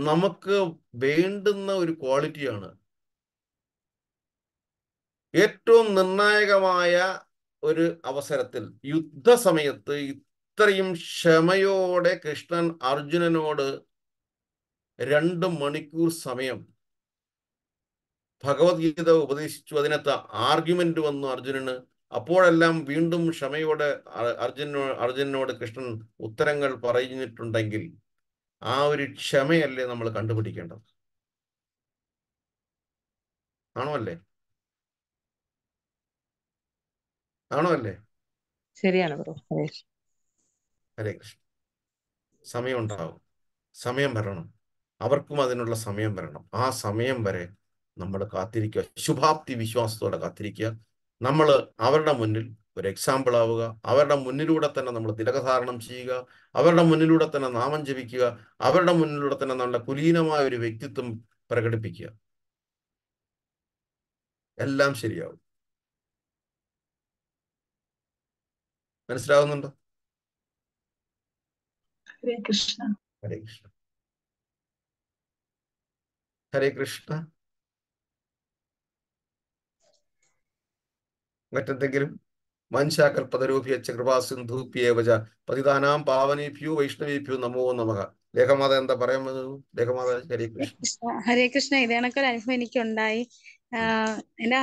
നമുക്ക് വേണ്ടുന്ന ഒരു ക്വാളിറ്റിയാണ് ഏറ്റവും നിർണായകമായ ഒരു അവസരത്തിൽ യുദ്ധസമയത്ത് ഇത്രയും ക്ഷമയോടെ കൃഷ്ണൻ അർജുനനോട് രണ്ട് മണിക്കൂർ സമയം ഭഗവത്ഗീത ഉപദേശിച്ചു അതിനകത്ത് ആർഗ്യുമെന്റ് വന്നു അർജുനന് അപ്പോഴെല്ലാം വീണ്ടും ക്ഷമയോടെ അർജുനോ അർജുനനോട് കൃഷ്ണൻ ഉത്തരങ്ങൾ പറഞ്ഞിട്ടുണ്ടെങ്കിൽ ആ ഒരു ക്ഷമയല്ലേ നമ്മൾ കണ്ടുപിടിക്കേണ്ടത് ആണോ അല്ലേ ആണോ അല്ലേ ശരിയാണ് ഹരേ കൃഷ്ണ സമയം ഉണ്ടാവും സമയം വരണം അവർക്കും അതിനുള്ള സമയം വരണം ആ സമയം വരെ നമ്മൾ കാത്തിരിക്കുക ശുഭാപ്തി വിശ്വാസത്തോടെ കാത്തിരിക്കുക നമ്മൾ അവരുടെ മുന്നിൽ ഒരു എക്സാമ്പിൾ ആവുക അവരുടെ മുന്നിലൂടെ തന്നെ നമ്മൾ തിലകധാരണം ചെയ്യുക അവരുടെ മുന്നിലൂടെ തന്നെ നാമം ജപിക്കുക അവരുടെ മുന്നിലൂടെ തന്നെ നമ്മുടെ കുലീനമായ ഒരു വ്യക്തിത്വം പ്രകടിപ്പിക്കുക എല്ലാം ശരിയാവും മനസ്സിലാവുന്നുണ്ടോ ഹരേ കൃഷ്ണ ഹരേ കൃഷ്ണ ഹരേ കൃഷ്ണ മറ്റെന്തെങ്കിലും വൻശാകൽപതരൂപിയച്ച കൃപാസിന്ധൂപ്യേവച പതിതാനാം പാവനേഭ്യോ വൈഷ്ണവേഭ്യോ നമോ നമക ലേഖമാത എന്താ പറയാൻ ലേഖമാത ഹരേ കൃഷ്ണ ഹരേ കൃഷ്ണ ഇതേണക്കൊരു അനുഭവം എനിക്കുണ്ടായി എന്റെ